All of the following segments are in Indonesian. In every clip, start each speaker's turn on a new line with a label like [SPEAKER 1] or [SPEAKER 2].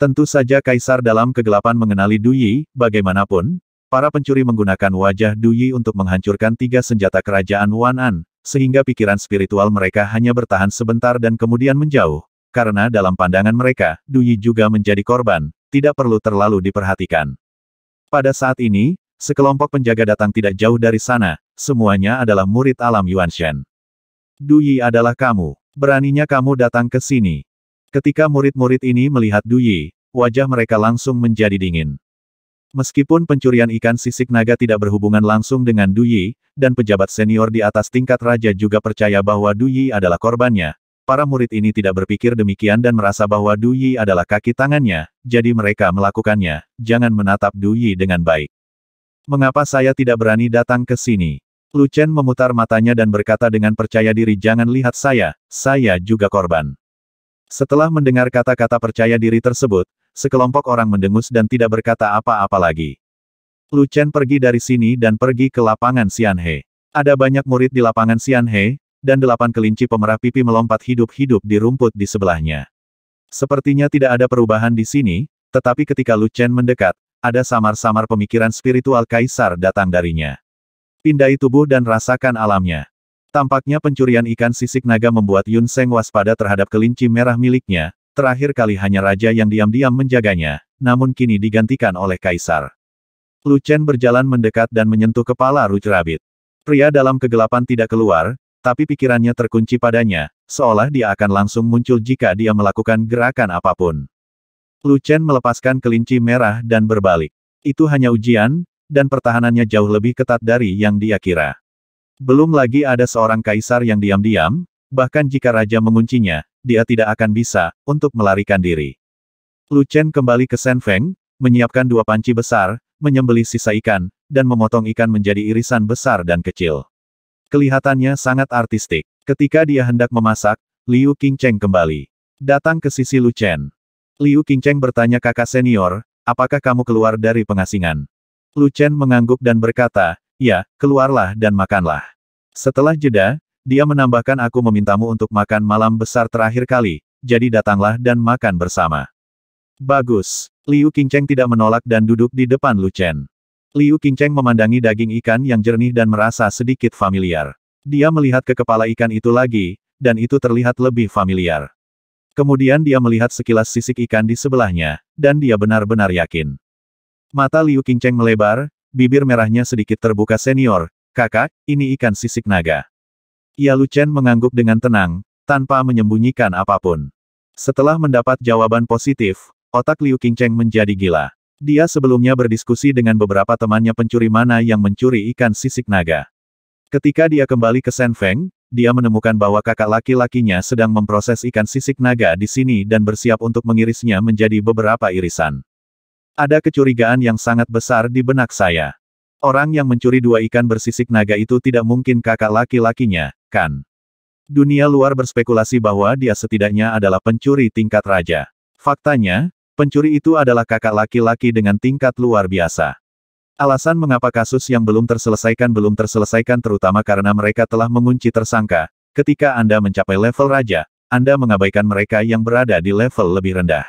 [SPEAKER 1] Tentu saja Kaisar dalam kegelapan mengenali Duyi, bagaimanapun, para pencuri menggunakan wajah Duyi untuk menghancurkan tiga senjata kerajaan Wan'an, sehingga pikiran spiritual mereka hanya bertahan sebentar dan kemudian menjauh, karena dalam pandangan mereka, Duyi juga menjadi korban, tidak perlu terlalu diperhatikan. Pada saat ini, sekelompok penjaga datang tidak jauh dari sana, semuanya adalah murid alam Yuan Shen. Duyi adalah kamu. Beraninya kamu datang ke sini. Ketika murid-murid ini melihat Duyi, wajah mereka langsung menjadi dingin. Meskipun pencurian ikan sisik naga tidak berhubungan langsung dengan Duyi, dan pejabat senior di atas tingkat raja juga percaya bahwa Duyi adalah korbannya, para murid ini tidak berpikir demikian dan merasa bahwa Duyi adalah kaki tangannya, jadi mereka melakukannya, jangan menatap Duyi dengan baik. Mengapa saya tidak berani datang ke sini? Lu Chen memutar matanya dan berkata dengan percaya diri jangan lihat saya, saya juga korban. Setelah mendengar kata-kata percaya diri tersebut, sekelompok orang mendengus dan tidak berkata apa-apa lagi. Lu Chen pergi dari sini dan pergi ke lapangan Xianhe. Ada banyak murid di lapangan Xianhe, dan delapan kelinci pemerah pipi melompat hidup-hidup di rumput di sebelahnya. Sepertinya tidak ada perubahan di sini, tetapi ketika Lu Chen mendekat, ada samar-samar pemikiran spiritual kaisar datang darinya. Pindai tubuh dan rasakan alamnya. Tampaknya pencurian ikan sisik naga membuat Yun Seng waspada terhadap kelinci merah miliknya, terakhir kali hanya raja yang diam-diam menjaganya, namun kini digantikan oleh kaisar. Lu Chen berjalan mendekat dan menyentuh kepala Rouge Rabbit. Pria dalam kegelapan tidak keluar, tapi pikirannya terkunci padanya, seolah dia akan langsung muncul jika dia melakukan gerakan apapun. Lu Chen melepaskan kelinci merah dan berbalik. Itu hanya ujian, dan pertahanannya jauh lebih ketat dari yang dia kira. Belum lagi ada seorang kaisar yang diam-diam, bahkan jika raja menguncinya, dia tidak akan bisa, untuk melarikan diri. Lu Chen kembali ke Shen Feng, menyiapkan dua panci besar, menyembelih sisa ikan, dan memotong ikan menjadi irisan besar dan kecil. Kelihatannya sangat artistik. Ketika dia hendak memasak, Liu Qingcheng kembali. Datang ke sisi Lu Chen. Liu Qingcheng bertanya kakak senior, apakah kamu keluar dari pengasingan? Lu Chen mengangguk dan berkata, Ya, keluarlah dan makanlah. Setelah jeda, dia menambahkan aku memintamu untuk makan malam besar terakhir kali, jadi datanglah dan makan bersama. Bagus. Liu Qingcheng tidak menolak dan duduk di depan Lu Chen. Liu Qingcheng memandangi daging ikan yang jernih dan merasa sedikit familiar. Dia melihat ke kepala ikan itu lagi, dan itu terlihat lebih familiar. Kemudian dia melihat sekilas sisik ikan di sebelahnya, dan dia benar-benar yakin. Mata Liu Qingcheng melebar, bibir merahnya sedikit terbuka senior, kakak, ini ikan sisik naga. Ia Luchen mengangguk dengan tenang, tanpa menyembunyikan apapun. Setelah mendapat jawaban positif, otak Liu Qingcheng menjadi gila. Dia sebelumnya berdiskusi dengan beberapa temannya pencuri mana yang mencuri ikan sisik naga. Ketika dia kembali ke Feng, dia menemukan bahwa kakak laki-lakinya sedang memproses ikan sisik naga di sini dan bersiap untuk mengirisnya menjadi beberapa irisan. Ada kecurigaan yang sangat besar di benak saya. Orang yang mencuri dua ikan bersisik naga itu tidak mungkin kakak laki-lakinya, kan? Dunia luar berspekulasi bahwa dia setidaknya adalah pencuri tingkat raja. Faktanya, pencuri itu adalah kakak laki-laki dengan tingkat luar biasa. Alasan mengapa kasus yang belum terselesaikan belum terselesaikan terutama karena mereka telah mengunci tersangka, ketika Anda mencapai level raja, Anda mengabaikan mereka yang berada di level lebih rendah.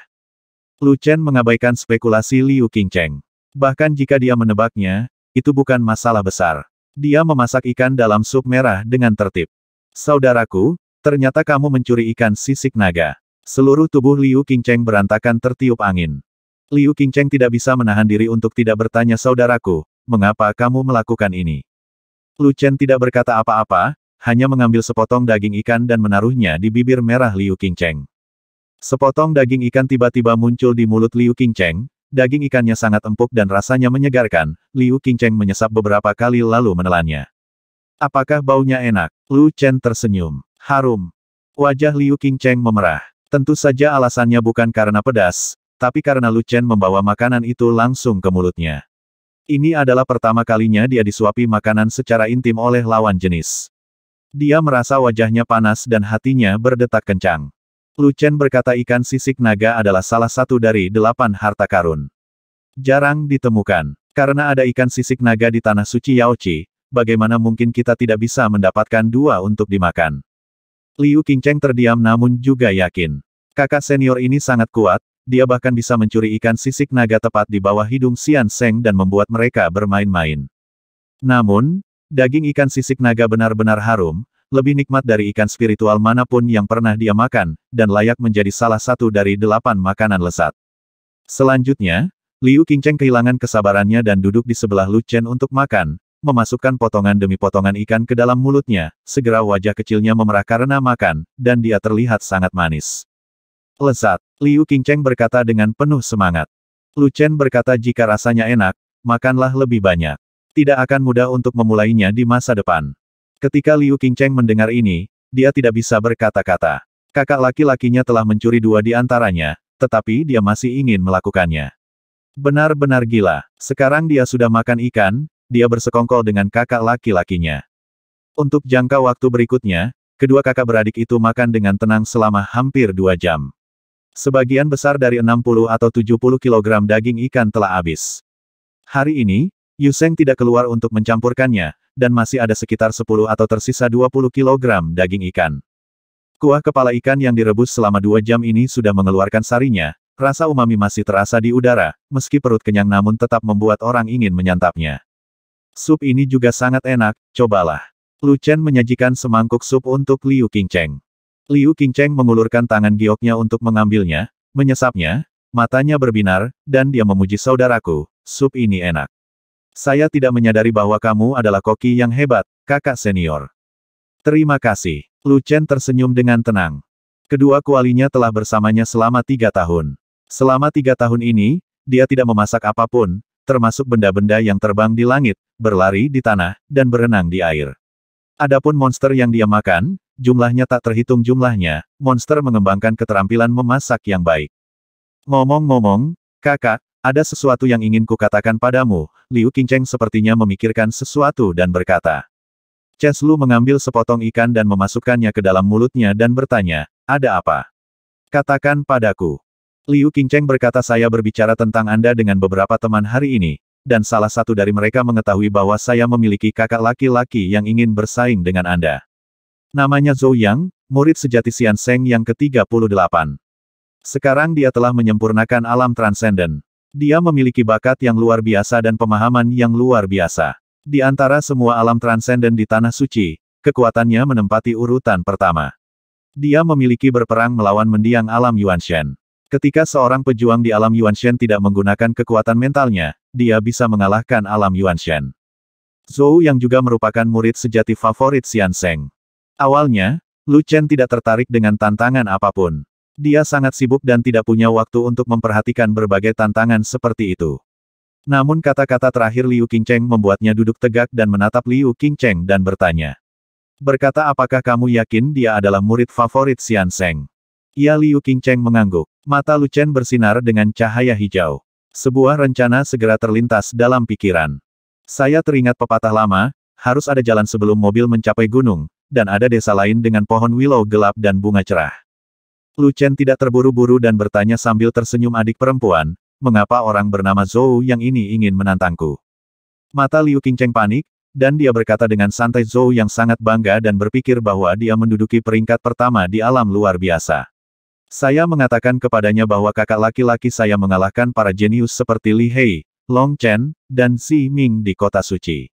[SPEAKER 1] Lu Chen mengabaikan spekulasi Liu Qingcheng. Bahkan jika dia menebaknya, itu bukan masalah besar. Dia memasak ikan dalam sup merah dengan tertib. Saudaraku, ternyata kamu mencuri ikan sisik naga. Seluruh tubuh Liu Qingcheng berantakan tertiup angin. Liu Qingcheng tidak bisa menahan diri untuk tidak bertanya saudaraku, mengapa kamu melakukan ini? Lu Chen tidak berkata apa-apa, hanya mengambil sepotong daging ikan dan menaruhnya di bibir merah Liu Qingcheng. Sepotong daging ikan tiba-tiba muncul di mulut Liu Qingcheng, daging ikannya sangat empuk dan rasanya menyegarkan, Liu Qingcheng menyesap beberapa kali lalu menelannya. Apakah baunya enak? Lu Chen tersenyum. Harum. Wajah Liu Qingcheng memerah. Tentu saja alasannya bukan karena pedas, tapi karena Lu Chen membawa makanan itu langsung ke mulutnya. Ini adalah pertama kalinya dia disuapi makanan secara intim oleh lawan jenis. Dia merasa wajahnya panas dan hatinya berdetak kencang. Lu Chen berkata ikan sisik naga adalah salah satu dari delapan harta karun. Jarang ditemukan. Karena ada ikan sisik naga di Tanah Suci Yaochi, bagaimana mungkin kita tidak bisa mendapatkan dua untuk dimakan? Liu Qingcheng terdiam namun juga yakin. Kakak senior ini sangat kuat, dia bahkan bisa mencuri ikan sisik naga tepat di bawah hidung Xian Seng dan membuat mereka bermain-main. Namun, daging ikan sisik naga benar-benar harum, lebih nikmat dari ikan spiritual manapun yang pernah dia makan, dan layak menjadi salah satu dari delapan makanan lezat. Selanjutnya, Liu Qingcheng kehilangan kesabarannya dan duduk di sebelah Lu Chen untuk makan, memasukkan potongan demi potongan ikan ke dalam mulutnya, segera wajah kecilnya memerah karena makan, dan dia terlihat sangat manis. Lezat, Liu Qingcheng berkata dengan penuh semangat. Lu Chen berkata jika rasanya enak, makanlah lebih banyak. Tidak akan mudah untuk memulainya di masa depan. Ketika Liu Qingcheng mendengar ini, dia tidak bisa berkata-kata. Kakak laki-lakinya telah mencuri dua di antaranya, tetapi dia masih ingin melakukannya. Benar-benar gila. Sekarang dia sudah makan ikan, dia bersekongkol dengan kakak laki-lakinya. Untuk jangka waktu berikutnya, kedua kakak beradik itu makan dengan tenang selama hampir dua jam. Sebagian besar dari 60 atau 70 kilogram daging ikan telah habis. Hari ini, Yuseng tidak keluar untuk mencampurkannya, dan masih ada sekitar 10 atau tersisa 20 kg daging ikan. Kuah kepala ikan yang direbus selama dua jam ini sudah mengeluarkan sarinya, rasa umami masih terasa di udara, meski perut kenyang namun tetap membuat orang ingin menyantapnya. Sup ini juga sangat enak, cobalah. Lu Chen menyajikan semangkuk sup untuk Liu Qingcheng. Liu Qingcheng mengulurkan tangan gioknya untuk mengambilnya, menyesapnya, matanya berbinar, dan dia memuji saudaraku, sup ini enak. Saya tidak menyadari bahwa kamu adalah koki yang hebat, kakak senior. Terima kasih. Lu Chen tersenyum dengan tenang. Kedua kualinya telah bersamanya selama tiga tahun. Selama tiga tahun ini, dia tidak memasak apapun, termasuk benda-benda yang terbang di langit, berlari di tanah, dan berenang di air. Adapun monster yang dia makan, jumlahnya tak terhitung jumlahnya, monster mengembangkan keterampilan memasak yang baik. Ngomong-ngomong, kakak, ada sesuatu yang ingin kukatakan padamu, Liu Qingcheng sepertinya memikirkan sesuatu dan berkata. Cheslu mengambil sepotong ikan dan memasukkannya ke dalam mulutnya dan bertanya, ada apa? Katakan padaku. Liu Qingcheng berkata saya berbicara tentang Anda dengan beberapa teman hari ini, dan salah satu dari mereka mengetahui bahwa saya memiliki kakak laki-laki yang ingin bersaing dengan Anda. Namanya Zhou Yang, murid sejati Xian Seng yang ke-38. Sekarang dia telah menyempurnakan alam transenden. Dia memiliki bakat yang luar biasa dan pemahaman yang luar biasa. Di antara semua alam transenden di Tanah Suci, kekuatannya menempati urutan pertama. Dia memiliki berperang melawan mendiang alam Yuan Shen. Ketika seorang pejuang di alam Yuan Shen tidak menggunakan kekuatan mentalnya, dia bisa mengalahkan alam Yuan Shen. Zhou yang juga merupakan murid sejati favorit Xian Seng. Awalnya, Lu Chen tidak tertarik dengan tantangan apapun. Dia sangat sibuk dan tidak punya waktu untuk memperhatikan berbagai tantangan seperti itu. Namun kata-kata terakhir Liu Qingcheng membuatnya duduk tegak dan menatap Liu Qingcheng dan bertanya. Berkata apakah kamu yakin dia adalah murid favorit Xian Seng? Ya Liu Qingcheng mengangguk. Mata Lu Chen bersinar dengan cahaya hijau. Sebuah rencana segera terlintas dalam pikiran. Saya teringat pepatah lama, harus ada jalan sebelum mobil mencapai gunung, dan ada desa lain dengan pohon willow gelap dan bunga cerah. Lu Chen tidak terburu-buru dan bertanya sambil tersenyum adik perempuan, mengapa orang bernama Zhou yang ini ingin menantangku. Mata Liu Qingcheng panik, dan dia berkata dengan santai Zhou yang sangat bangga dan berpikir bahwa dia menduduki peringkat pertama di alam luar biasa. Saya mengatakan kepadanya bahwa kakak laki-laki saya mengalahkan para jenius seperti Li Hei, Long Chen, dan Si Ming di kota suci.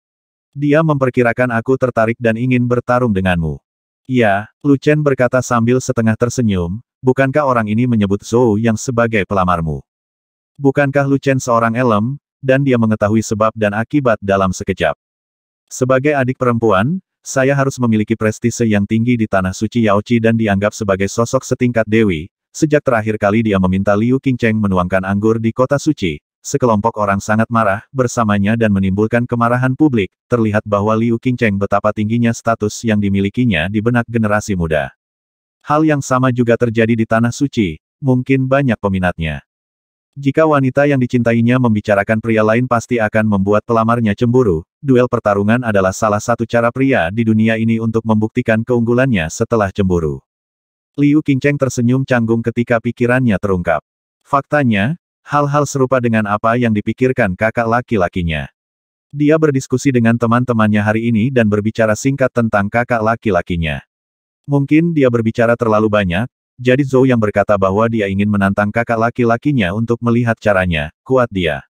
[SPEAKER 1] Dia memperkirakan aku tertarik dan ingin bertarung denganmu. Ya, Lu Chen berkata sambil setengah tersenyum, bukankah orang ini menyebut Zhou yang sebagai pelamarmu? Bukankah Lu Chen seorang elem, dan dia mengetahui sebab dan akibat dalam sekejap? Sebagai adik perempuan, saya harus memiliki prestise yang tinggi di Tanah Suci Yaoqi dan dianggap sebagai sosok setingkat Dewi. Sejak terakhir kali dia meminta Liu Qingcheng menuangkan anggur di kota suci, sekelompok orang sangat marah bersamanya dan menimbulkan kemarahan publik, terlihat bahwa Liu Qingcheng betapa tingginya status yang dimilikinya di benak generasi muda. Hal yang sama juga terjadi di Tanah Suci, mungkin banyak peminatnya. Jika wanita yang dicintainya membicarakan pria lain pasti akan membuat pelamarnya cemburu, duel pertarungan adalah salah satu cara pria di dunia ini untuk membuktikan keunggulannya setelah cemburu. Liu Qingcheng tersenyum canggung ketika pikirannya terungkap. Faktanya, hal-hal serupa dengan apa yang dipikirkan kakak laki-lakinya. Dia berdiskusi dengan teman-temannya hari ini dan berbicara singkat tentang kakak laki-lakinya. Mungkin dia berbicara terlalu banyak, jadi Zhou yang berkata bahwa dia ingin menantang kakak laki-lakinya untuk melihat caranya, kuat dia.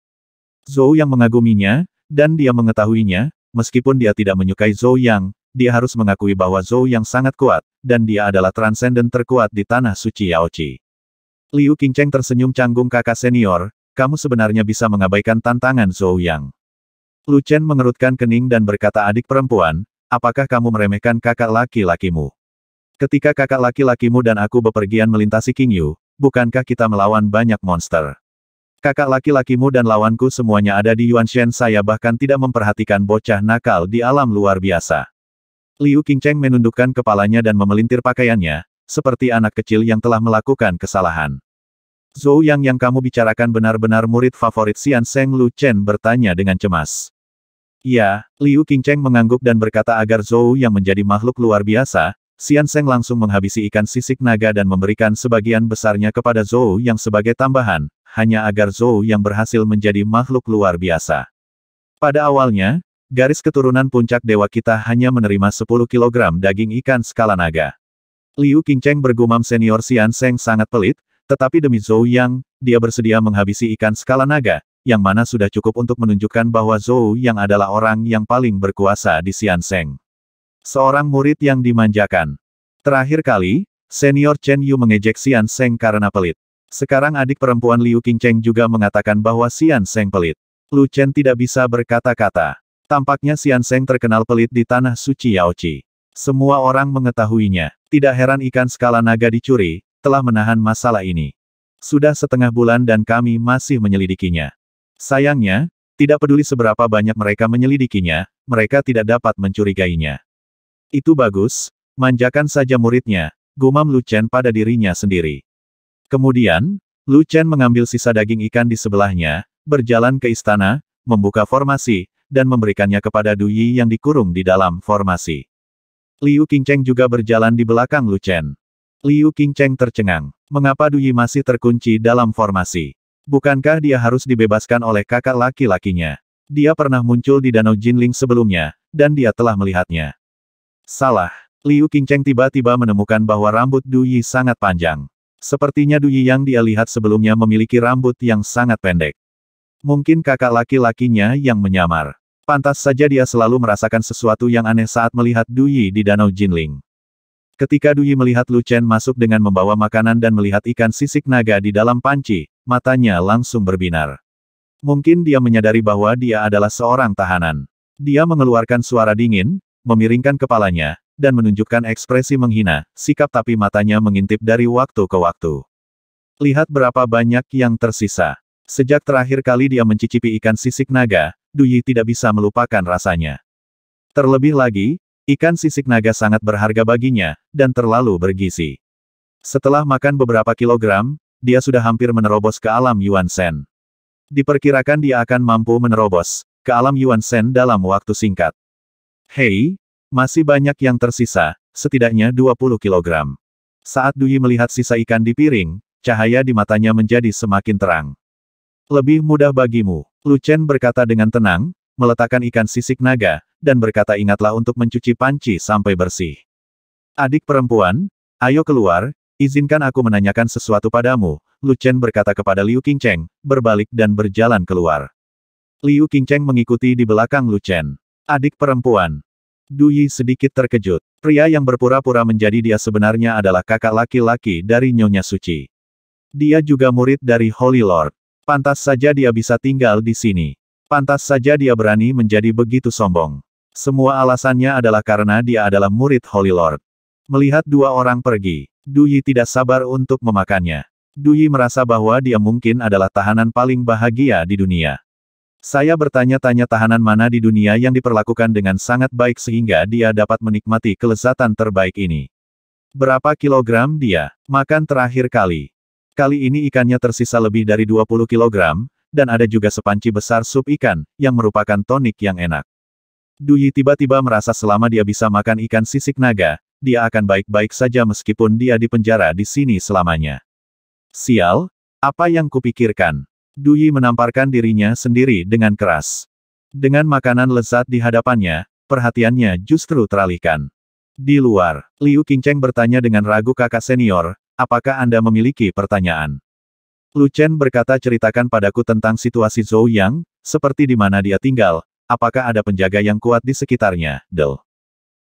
[SPEAKER 1] Zhou yang mengaguminya, dan dia mengetahuinya, meskipun dia tidak menyukai Zhou Yang, dia harus mengakui bahwa Zhou Yang sangat kuat, dan dia adalah transenden terkuat di Tanah Suci Yaochi. Liu Qingcheng tersenyum canggung kakak senior, kamu sebenarnya bisa mengabaikan tantangan Zhou Yang. Lu Chen mengerutkan kening dan berkata adik perempuan, apakah kamu meremehkan kakak laki-lakimu? Ketika kakak laki-lakimu dan aku bepergian melintasi King Yu, bukankah kita melawan banyak monster? Kakak laki-lakimu dan lawanku semuanya ada di Yuan Shen saya bahkan tidak memperhatikan bocah nakal di alam luar biasa. Liu Qingcheng menundukkan kepalanya dan memelintir pakaiannya, seperti anak kecil yang telah melakukan kesalahan. Zhou Yang yang kamu bicarakan benar-benar murid favorit Xian Seng Lu Chen bertanya dengan cemas. Ya, Liu Qingcheng mengangguk dan berkata agar Zhou yang menjadi makhluk luar biasa, Xian Seng langsung menghabisi ikan sisik naga dan memberikan sebagian besarnya kepada Zhou yang sebagai tambahan, hanya agar Zhou yang berhasil menjadi makhluk luar biasa. Pada awalnya, garis keturunan puncak dewa kita hanya menerima 10 kg daging ikan skala naga. Liu Qingcheng bergumam senior Xian Seng sangat pelit, tetapi demi Zhou Yang, dia bersedia menghabisi ikan skala naga, yang mana sudah cukup untuk menunjukkan bahwa Zhou Yang adalah orang yang paling berkuasa di Xian Seng. Seorang murid yang dimanjakan. Terakhir kali, senior Chen Yu mengejek Xian Seng karena pelit. Sekarang adik perempuan Liu Qingcheng juga mengatakan bahwa Xian Seng pelit. Lu Chen tidak bisa berkata-kata. Tampaknya Xian Seng terkenal pelit di tanah suci Yaoqi. Semua orang mengetahuinya. Tidak heran ikan skala naga dicuri, telah menahan masalah ini. Sudah setengah bulan dan kami masih menyelidikinya. Sayangnya, tidak peduli seberapa banyak mereka menyelidikinya, mereka tidak dapat mencurigainya. Itu bagus, manjakan saja muridnya, gumam Lucen pada dirinya sendiri. Kemudian, Lucen mengambil sisa daging ikan di sebelahnya, berjalan ke istana, membuka formasi, dan memberikannya kepada Du Yi yang dikurung di dalam formasi. Liu Qingcheng juga berjalan di belakang Lucen. Liu Qingcheng tercengang. Mengapa Du Yi masih terkunci dalam formasi? Bukankah dia harus dibebaskan oleh kakak laki-lakinya? Dia pernah muncul di Danau Jinling sebelumnya, dan dia telah melihatnya. Salah. Liu Qingcheng tiba-tiba menemukan bahwa rambut Du Yi sangat panjang. Sepertinya Du Yi yang dia lihat sebelumnya memiliki rambut yang sangat pendek. Mungkin kakak laki-lakinya yang menyamar. Pantas saja dia selalu merasakan sesuatu yang aneh saat melihat Du Yi di Danau Jinling. Ketika Du Yi melihat Lu Chen masuk dengan membawa makanan dan melihat ikan sisik naga di dalam panci, matanya langsung berbinar. Mungkin dia menyadari bahwa dia adalah seorang tahanan. Dia mengeluarkan suara dingin, memiringkan kepalanya, dan menunjukkan ekspresi menghina, sikap tapi matanya mengintip dari waktu ke waktu. Lihat berapa banyak yang tersisa. Sejak terakhir kali dia mencicipi ikan sisik naga, Duyi tidak bisa melupakan rasanya. Terlebih lagi, ikan sisik naga sangat berharga baginya, dan terlalu bergizi. Setelah makan beberapa kilogram, dia sudah hampir menerobos ke alam Yuan Shen. Diperkirakan dia akan mampu menerobos ke alam Yuan Shen dalam waktu singkat. Hei, masih banyak yang tersisa, setidaknya 20 kilogram. Saat Duyi melihat sisa ikan di piring, cahaya di matanya menjadi semakin terang. Lebih mudah bagimu, Lu Chen berkata dengan tenang, meletakkan ikan sisik naga, dan berkata ingatlah untuk mencuci panci sampai bersih. Adik perempuan, ayo keluar, izinkan aku menanyakan sesuatu padamu, Lu Chen berkata kepada Liu Qingcheng, berbalik dan berjalan keluar. Liu Qingcheng mengikuti di belakang Lu Chen. Adik perempuan. Duyi sedikit terkejut. Pria yang berpura-pura menjadi dia sebenarnya adalah kakak laki-laki dari Nyonya Suci. Dia juga murid dari Holy Lord. Pantas saja dia bisa tinggal di sini. Pantas saja dia berani menjadi begitu sombong. Semua alasannya adalah karena dia adalah murid Holy Lord. Melihat dua orang pergi, Duyi tidak sabar untuk memakannya. Duyi merasa bahwa dia mungkin adalah tahanan paling bahagia di dunia. Saya bertanya-tanya tahanan mana di dunia yang diperlakukan dengan sangat baik sehingga dia dapat menikmati kelezatan terbaik ini. Berapa kilogram dia makan terakhir kali? Kali ini ikannya tersisa lebih dari 20 kilogram, dan ada juga sepanci besar sup ikan, yang merupakan tonik yang enak. Duyi tiba-tiba merasa selama dia bisa makan ikan sisik naga, dia akan baik-baik saja meskipun dia dipenjara di sini selamanya. Sial, apa yang kupikirkan? Duyi menamparkan dirinya sendiri dengan keras. Dengan makanan lezat di hadapannya, perhatiannya justru teralihkan. Di luar, Liu Qingcheng bertanya dengan ragu kakak senior, apakah Anda memiliki pertanyaan? Lu Chen berkata ceritakan padaku tentang situasi Zhou Yang, seperti di mana dia tinggal, apakah ada penjaga yang kuat di sekitarnya, Del.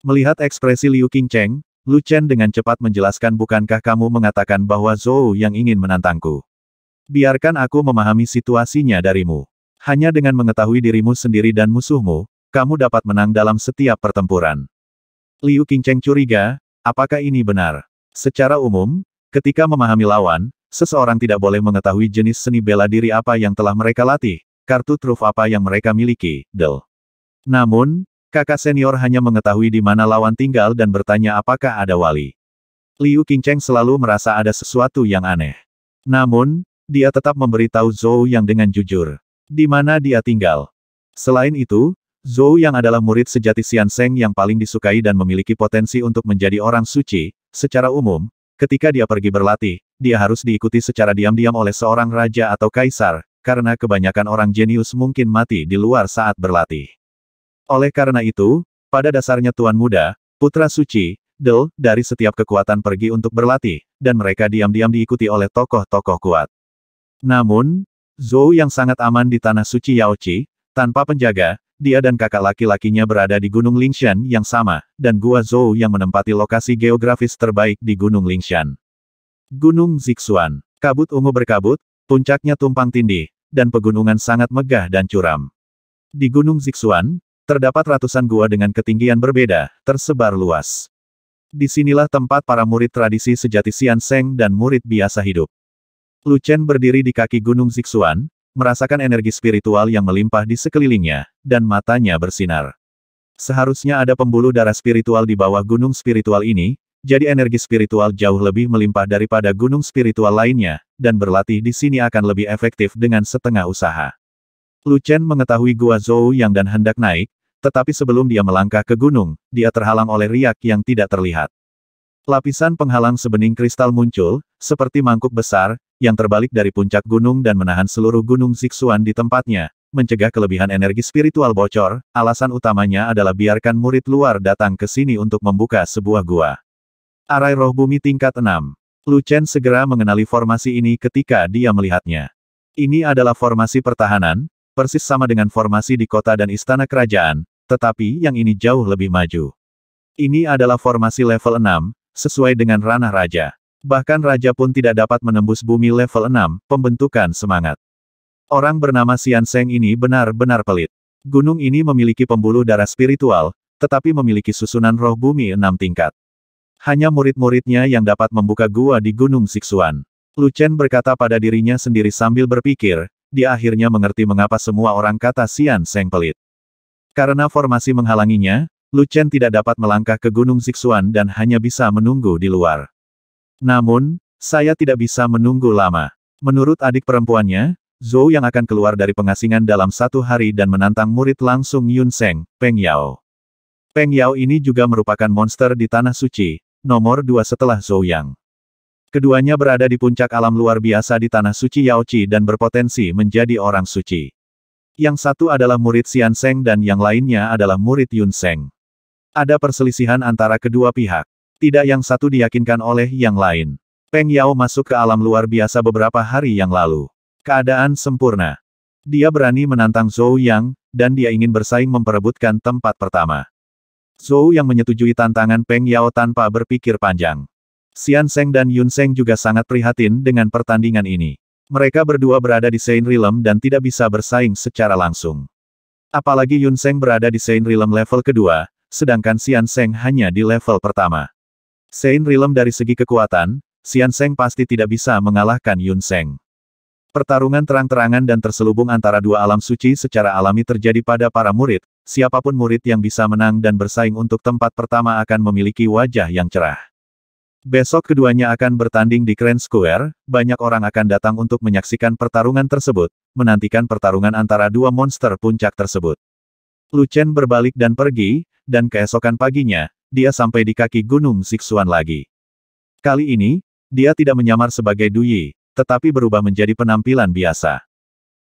[SPEAKER 1] Melihat ekspresi Liu Qingcheng, Lu Chen dengan cepat menjelaskan bukankah kamu mengatakan bahwa Zhou Yang ingin menantangku. Biarkan aku memahami situasinya darimu. Hanya dengan mengetahui dirimu sendiri dan musuhmu, kamu dapat menang dalam setiap pertempuran. Liu Qingcheng curiga, apakah ini benar? Secara umum, ketika memahami lawan, seseorang tidak boleh mengetahui jenis seni bela diri apa yang telah mereka latih, kartu truf apa yang mereka miliki, del. Namun, kakak senior hanya mengetahui di mana lawan tinggal dan bertanya apakah ada wali. Liu Qingcheng selalu merasa ada sesuatu yang aneh. Namun, dia tetap memberitahu Zhou Yang dengan jujur. Di mana dia tinggal. Selain itu, Zhou yang adalah murid sejati Xian Seng yang paling disukai dan memiliki potensi untuk menjadi orang suci, secara umum, ketika dia pergi berlatih, dia harus diikuti secara diam-diam oleh seorang raja atau kaisar, karena kebanyakan orang jenius mungkin mati di luar saat berlatih. Oleh karena itu, pada dasarnya Tuan Muda, Putra Suci, Del, dari setiap kekuatan pergi untuk berlatih, dan mereka diam-diam diikuti oleh tokoh-tokoh kuat. Namun, Zhou yang sangat aman di Tanah Suci Yaochi, tanpa penjaga, dia dan kakak laki-lakinya berada di Gunung Lingshan yang sama, dan Gua Zhou yang menempati lokasi geografis terbaik di Gunung Lingshan. Gunung Zixuan, kabut ungu berkabut, puncaknya tumpang tindih, dan pegunungan sangat megah dan curam. Di Gunung Zixuan, terdapat ratusan gua dengan ketinggian berbeda, tersebar luas. Disinilah tempat para murid tradisi sejati Xian dan murid biasa hidup. Lu Chen berdiri di kaki Gunung Zixuan, merasakan energi spiritual yang melimpah di sekelilingnya, dan matanya bersinar. Seharusnya ada pembuluh darah spiritual di bawah gunung spiritual ini, jadi energi spiritual jauh lebih melimpah daripada gunung spiritual lainnya, dan berlatih di sini akan lebih efektif dengan setengah usaha. Lu Chen mengetahui gua Zhou yang dan hendak naik, tetapi sebelum dia melangkah ke gunung, dia terhalang oleh riak yang tidak terlihat. Lapisan penghalang sebening kristal muncul, seperti mangkuk besar, yang terbalik dari puncak gunung dan menahan seluruh gunung Zixuan di tempatnya, mencegah kelebihan energi spiritual bocor, alasan utamanya adalah biarkan murid luar datang ke sini untuk membuka sebuah gua. Arai roh bumi tingkat 6. Lu Chen segera mengenali formasi ini ketika dia melihatnya. Ini adalah formasi pertahanan, persis sama dengan formasi di kota dan istana kerajaan, tetapi yang ini jauh lebih maju. Ini adalah formasi level 6, sesuai dengan ranah raja. Bahkan raja pun tidak dapat menembus bumi level 6, pembentukan semangat. Orang bernama Xian Seng ini benar-benar pelit. Gunung ini memiliki pembuluh darah spiritual, tetapi memiliki susunan roh bumi enam tingkat. Hanya murid-muridnya yang dapat membuka gua di Gunung Siksuan. Luchen berkata pada dirinya sendiri sambil berpikir, dia akhirnya mengerti mengapa semua orang kata Xian Seng pelit. Karena formasi menghalanginya, Luchen tidak dapat melangkah ke Gunung Siksuan dan hanya bisa menunggu di luar. Namun, saya tidak bisa menunggu lama. Menurut adik perempuannya, Zhou yang akan keluar dari pengasingan dalam satu hari dan menantang murid langsung Yun Seng, Peng Yao. Peng Yao ini juga merupakan monster di Tanah Suci, nomor dua setelah Zhou Yang. Keduanya berada di puncak alam luar biasa di Tanah Suci Yao Chi dan berpotensi menjadi orang suci. Yang satu adalah murid Xian Seng dan yang lainnya adalah murid Yun Seng. Ada perselisihan antara kedua pihak. Tidak yang satu diyakinkan oleh yang lain. Peng Yao masuk ke alam luar biasa beberapa hari yang lalu. Keadaan sempurna. Dia berani menantang Zhou Yang, dan dia ingin bersaing memperebutkan tempat pertama. Zhou Yang menyetujui tantangan Peng Yao tanpa berpikir panjang. Xian Seng dan Yun Seng juga sangat prihatin dengan pertandingan ini. Mereka berdua berada di Saint Realm dan tidak bisa bersaing secara langsung. Apalagi Yun Seng berada di Saint Realm level kedua, sedangkan Xian Seng hanya di level pertama. Sein Rilem dari segi kekuatan, Xian Seng pasti tidak bisa mengalahkan Yun Seng. Pertarungan terang-terangan dan terselubung antara dua alam suci secara alami terjadi pada para murid, siapapun murid yang bisa menang dan bersaing untuk tempat pertama akan memiliki wajah yang cerah. Besok keduanya akan bertanding di Grand Square, banyak orang akan datang untuk menyaksikan pertarungan tersebut, menantikan pertarungan antara dua monster puncak tersebut. Lu Chen berbalik dan pergi, dan keesokan paginya, dia sampai di kaki Gunung Siksuan lagi. Kali ini, dia tidak menyamar sebagai Duyi, tetapi berubah menjadi penampilan biasa.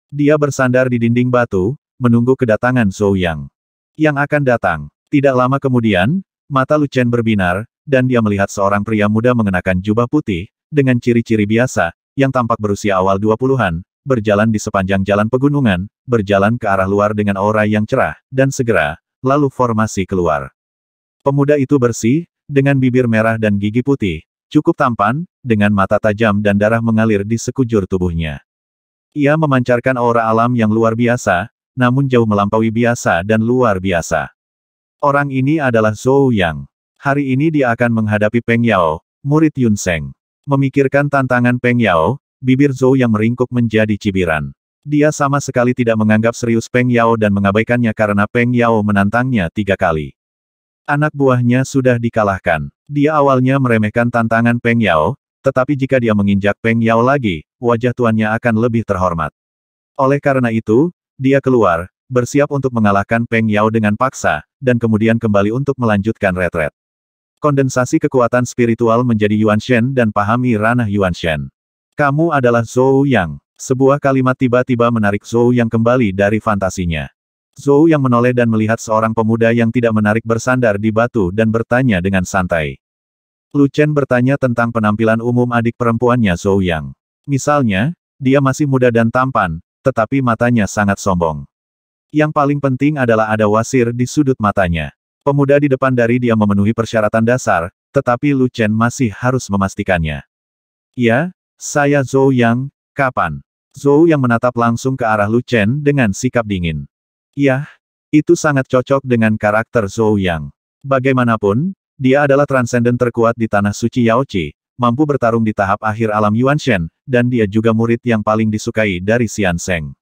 [SPEAKER 1] Dia bersandar di dinding batu, menunggu kedatangan Zhou Yang. Yang akan datang. Tidak lama kemudian, mata Lucen berbinar, dan dia melihat seorang pria muda mengenakan jubah putih, dengan ciri-ciri biasa, yang tampak berusia awal 20-an, berjalan di sepanjang jalan pegunungan, berjalan ke arah luar dengan aura yang cerah, dan segera, lalu formasi keluar. Pemuda itu bersih, dengan bibir merah dan gigi putih, cukup tampan, dengan mata tajam dan darah mengalir di sekujur tubuhnya. Ia memancarkan aura alam yang luar biasa, namun jauh melampaui biasa dan luar biasa. Orang ini adalah Zhou Yang. Hari ini dia akan menghadapi Peng Yao, murid Yun Seng. Memikirkan tantangan Peng Yao, bibir Zhou yang meringkuk menjadi cibiran. Dia sama sekali tidak menganggap serius Peng Yao dan mengabaikannya karena Peng Yao menantangnya tiga kali. Anak buahnya sudah dikalahkan. Dia awalnya meremehkan tantangan Peng Yao, tetapi jika dia menginjak Peng Yao lagi, wajah tuannya akan lebih terhormat. Oleh karena itu, dia keluar, bersiap untuk mengalahkan Peng Yao dengan paksa, dan kemudian kembali untuk melanjutkan retret. Kondensasi kekuatan spiritual menjadi Yuan Shen dan pahami ranah Yuan Shen. Kamu adalah Zhou Yang. Sebuah kalimat tiba-tiba menarik Zhou Yang kembali dari fantasinya. Zhou yang menoleh dan melihat seorang pemuda yang tidak menarik bersandar di batu dan bertanya dengan santai. Lu Chen bertanya tentang penampilan umum adik perempuannya Zhou Yang. Misalnya, dia masih muda dan tampan, tetapi matanya sangat sombong. Yang paling penting adalah ada wasir di sudut matanya. Pemuda di depan dari dia memenuhi persyaratan dasar, tetapi Lu Chen masih harus memastikannya. Ya, saya Zhou Yang, kapan? Zhou Yang menatap langsung ke arah Lu Chen dengan sikap dingin. Yah, itu sangat cocok dengan karakter Zhou Yang. Bagaimanapun, dia adalah transenden terkuat di Tanah Suci Yaochi, mampu bertarung di tahap akhir alam Yuan Shen, dan dia juga murid yang paling disukai dari Xian Seng.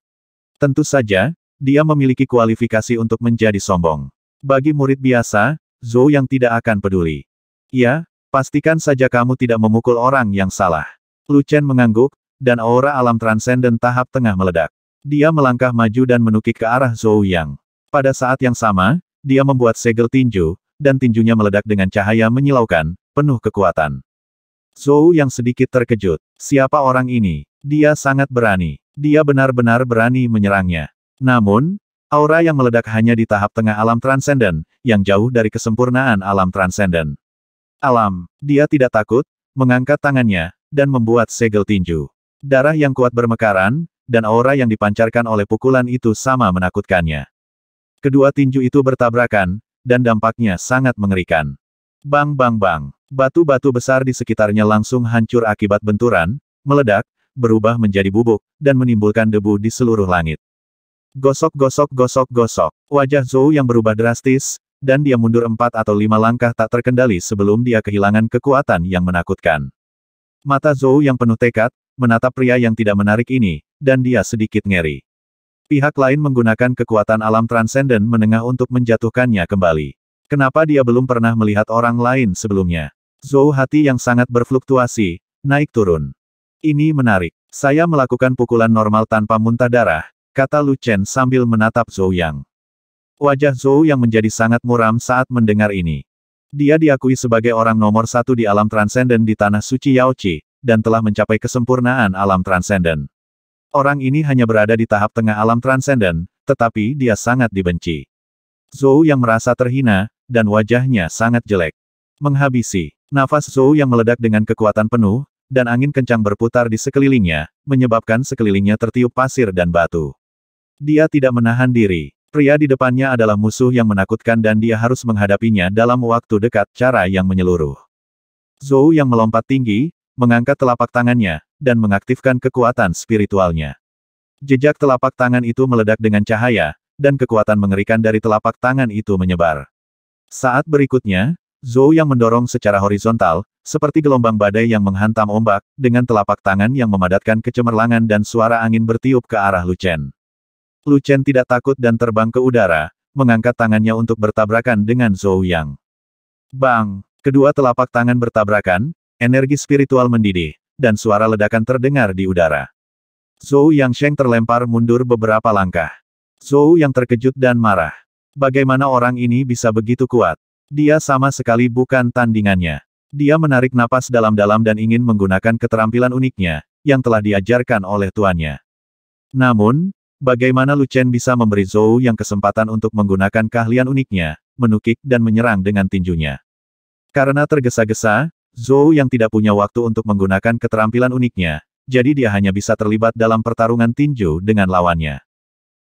[SPEAKER 1] Tentu saja, dia memiliki kualifikasi untuk menjadi sombong. Bagi murid biasa, Zhou yang tidak akan peduli. Ya, pastikan saja kamu tidak memukul orang yang salah. Lu Chen mengangguk, dan aura alam transenden tahap tengah meledak. Dia melangkah maju dan menukik ke arah Zhou Yang. Pada saat yang sama, dia membuat segel tinju, dan tinjunya meledak dengan cahaya menyilaukan, penuh kekuatan. Zhou Yang sedikit terkejut. Siapa orang ini? Dia sangat berani. Dia benar-benar berani menyerangnya. Namun, aura yang meledak hanya di tahap tengah alam transenden, yang jauh dari kesempurnaan alam transenden. Alam, dia tidak takut, mengangkat tangannya, dan membuat segel tinju. Darah yang kuat bermekaran, dan aura yang dipancarkan oleh pukulan itu sama menakutkannya. Kedua tinju itu bertabrakan, dan dampaknya sangat mengerikan. Bang bang bang, batu-batu besar di sekitarnya langsung hancur akibat benturan, meledak, berubah menjadi bubuk, dan menimbulkan debu di seluruh langit. Gosok gosok gosok gosok, wajah Zhou yang berubah drastis, dan dia mundur empat atau lima langkah tak terkendali sebelum dia kehilangan kekuatan yang menakutkan. Mata Zhou yang penuh tekad, menatap pria yang tidak menarik ini, dan dia sedikit ngeri. Pihak lain menggunakan kekuatan alam transenden menengah untuk menjatuhkannya kembali. Kenapa dia belum pernah melihat orang lain sebelumnya? Zhou hati yang sangat berfluktuasi, naik turun. Ini menarik. Saya melakukan pukulan normal tanpa muntah darah, kata Lu Chen sambil menatap Zhou Yang. Wajah Zhou yang menjadi sangat muram saat mendengar ini. Dia diakui sebagai orang nomor satu di alam transenden di Tanah Suci Yaoqi, dan telah mencapai kesempurnaan alam transenden. Orang ini hanya berada di tahap tengah alam transenden, tetapi dia sangat dibenci. Zhou yang merasa terhina, dan wajahnya sangat jelek. Menghabisi, nafas Zhou yang meledak dengan kekuatan penuh, dan angin kencang berputar di sekelilingnya, menyebabkan sekelilingnya tertiup pasir dan batu. Dia tidak menahan diri. Pria di depannya adalah musuh yang menakutkan dan dia harus menghadapinya dalam waktu dekat cara yang menyeluruh. Zhou yang melompat tinggi, mengangkat telapak tangannya, dan mengaktifkan kekuatan spiritualnya. Jejak telapak tangan itu meledak dengan cahaya, dan kekuatan mengerikan dari telapak tangan itu menyebar. Saat berikutnya, Zhou yang mendorong secara horizontal, seperti gelombang badai yang menghantam ombak, dengan telapak tangan yang memadatkan kecemerlangan dan suara angin bertiup ke arah Luchen. Luchen tidak takut dan terbang ke udara, mengangkat tangannya untuk bertabrakan dengan Zhou Yang. Bang! Kedua telapak tangan bertabrakan, Energi spiritual mendidih, dan suara ledakan terdengar di udara. Zhou Yang Sheng terlempar mundur beberapa langkah. Zhou Yang terkejut dan marah. Bagaimana orang ini bisa begitu kuat? Dia sama sekali bukan tandingannya. Dia menarik napas dalam-dalam dan ingin menggunakan keterampilan uniknya, yang telah diajarkan oleh tuannya. Namun, Bagaimana Lu Chen bisa memberi Zhou yang kesempatan untuk menggunakan keahlian uniknya, menukik dan menyerang dengan tinjunya? Karena tergesa-gesa, Zhou yang tidak punya waktu untuk menggunakan keterampilan uniknya, jadi dia hanya bisa terlibat dalam pertarungan tinju dengan lawannya.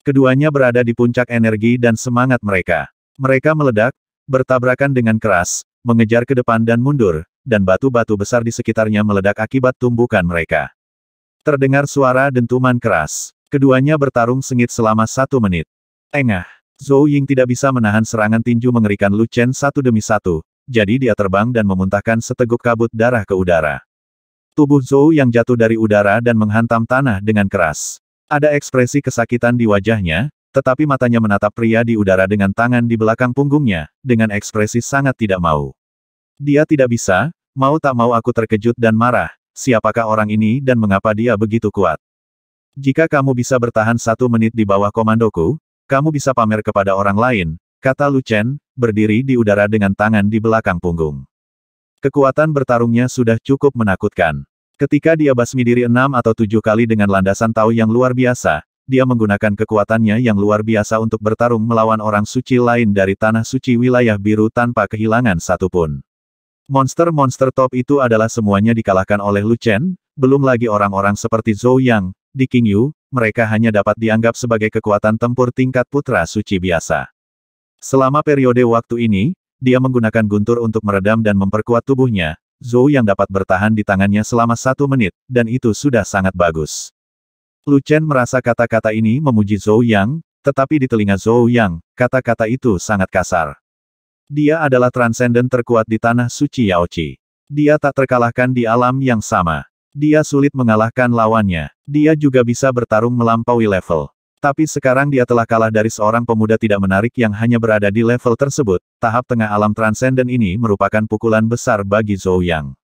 [SPEAKER 1] Keduanya berada di puncak energi dan semangat mereka. Mereka meledak, bertabrakan dengan keras, mengejar ke depan dan mundur, dan batu-batu besar di sekitarnya meledak akibat tumbukan mereka. Terdengar suara dentuman keras. Keduanya bertarung sengit selama satu menit. Engah. Zhou Ying tidak bisa menahan serangan tinju mengerikan Lu Chen satu demi satu, jadi dia terbang dan memuntahkan seteguk kabut darah ke udara. Tubuh Zhou yang jatuh dari udara dan menghantam tanah dengan keras. Ada ekspresi kesakitan di wajahnya, tetapi matanya menatap pria di udara dengan tangan di belakang punggungnya, dengan ekspresi sangat tidak mau. Dia tidak bisa, mau tak mau aku terkejut dan marah, siapakah orang ini dan mengapa dia begitu kuat. Jika kamu bisa bertahan satu menit di bawah komandoku, kamu bisa pamer kepada orang lain, kata Lu Chen, berdiri di udara dengan tangan di belakang punggung. Kekuatan bertarungnya sudah cukup menakutkan. Ketika dia basmi diri enam atau tujuh kali dengan landasan tahu yang luar biasa, dia menggunakan kekuatannya yang luar biasa untuk bertarung melawan orang suci lain dari tanah suci wilayah biru tanpa kehilangan satupun. Monster-monster top itu adalah semuanya dikalahkan oleh Lu Chen, belum lagi orang-orang seperti Zhou Yang, di King Yu, mereka hanya dapat dianggap sebagai kekuatan tempur tingkat putra suci biasa. Selama periode waktu ini, dia menggunakan guntur untuk meredam dan memperkuat tubuhnya, Zhou yang dapat bertahan di tangannya selama satu menit, dan itu sudah sangat bagus. Lu Chen merasa kata-kata ini memuji Zhou Yang, tetapi di telinga Zhou Yang, kata-kata itu sangat kasar. Dia adalah transenden terkuat di tanah suci Yaoqi. Dia tak terkalahkan di alam yang sama. Dia sulit mengalahkan lawannya. Dia juga bisa bertarung melampaui level. Tapi sekarang dia telah kalah dari seorang pemuda tidak menarik yang hanya berada di level tersebut. Tahap tengah alam transenden ini merupakan pukulan besar bagi Zhou Yang.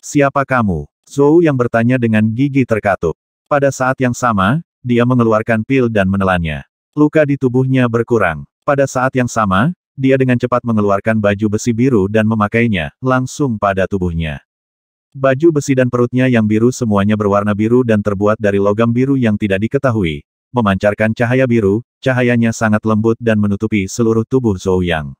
[SPEAKER 1] Siapa kamu? Zhou Yang bertanya dengan gigi terkatup. Pada saat yang sama, dia mengeluarkan pil dan menelannya. Luka di tubuhnya berkurang. Pada saat yang sama, dia dengan cepat mengeluarkan baju besi biru dan memakainya, langsung pada tubuhnya. Baju besi dan perutnya yang biru semuanya berwarna biru dan terbuat dari logam biru yang tidak diketahui, memancarkan cahaya biru, cahayanya sangat lembut dan menutupi seluruh tubuh Zhou Yang.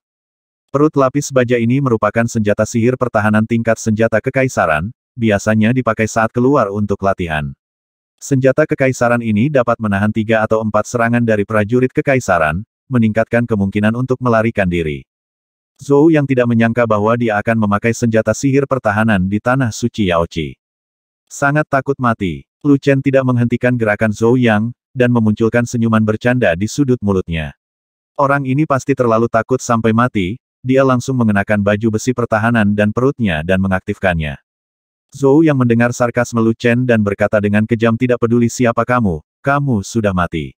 [SPEAKER 1] Perut lapis baja ini merupakan senjata sihir pertahanan tingkat senjata kekaisaran, biasanya dipakai saat keluar untuk latihan. Senjata kekaisaran ini dapat menahan tiga atau empat serangan dari prajurit kekaisaran, meningkatkan kemungkinan untuk melarikan diri. Zhou yang tidak menyangka bahwa dia akan memakai senjata sihir pertahanan di Tanah Suci Yaochi. Sangat takut mati, Lu Chen tidak menghentikan gerakan Zhou Yang, dan memunculkan senyuman bercanda di sudut mulutnya. Orang ini pasti terlalu takut sampai mati, dia langsung mengenakan baju besi pertahanan dan perutnya dan mengaktifkannya. Zhou yang mendengar sarkas melucen dan berkata dengan kejam tidak peduli siapa kamu, kamu sudah mati.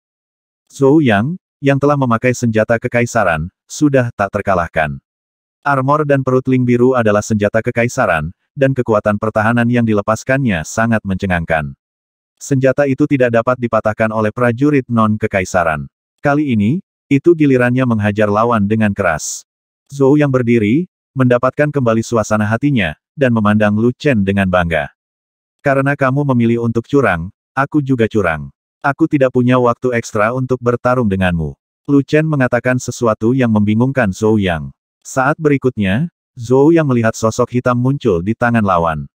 [SPEAKER 1] Zhou Yang, yang telah memakai senjata kekaisaran, sudah tak terkalahkan. Armor dan perut Ling Biru adalah senjata kekaisaran, dan kekuatan pertahanan yang dilepaskannya sangat mencengangkan. Senjata itu tidak dapat dipatahkan oleh prajurit non-kekaisaran. Kali ini, itu gilirannya menghajar lawan dengan keras. Zhou yang berdiri, mendapatkan kembali suasana hatinya, dan memandang Lu Chen dengan bangga. Karena kamu memilih untuk curang, aku juga curang. Aku tidak punya waktu ekstra untuk bertarung denganmu. Lu Chen mengatakan sesuatu yang membingungkan Zhou Yang. Saat berikutnya, Zhou Yang melihat sosok hitam muncul di tangan lawan.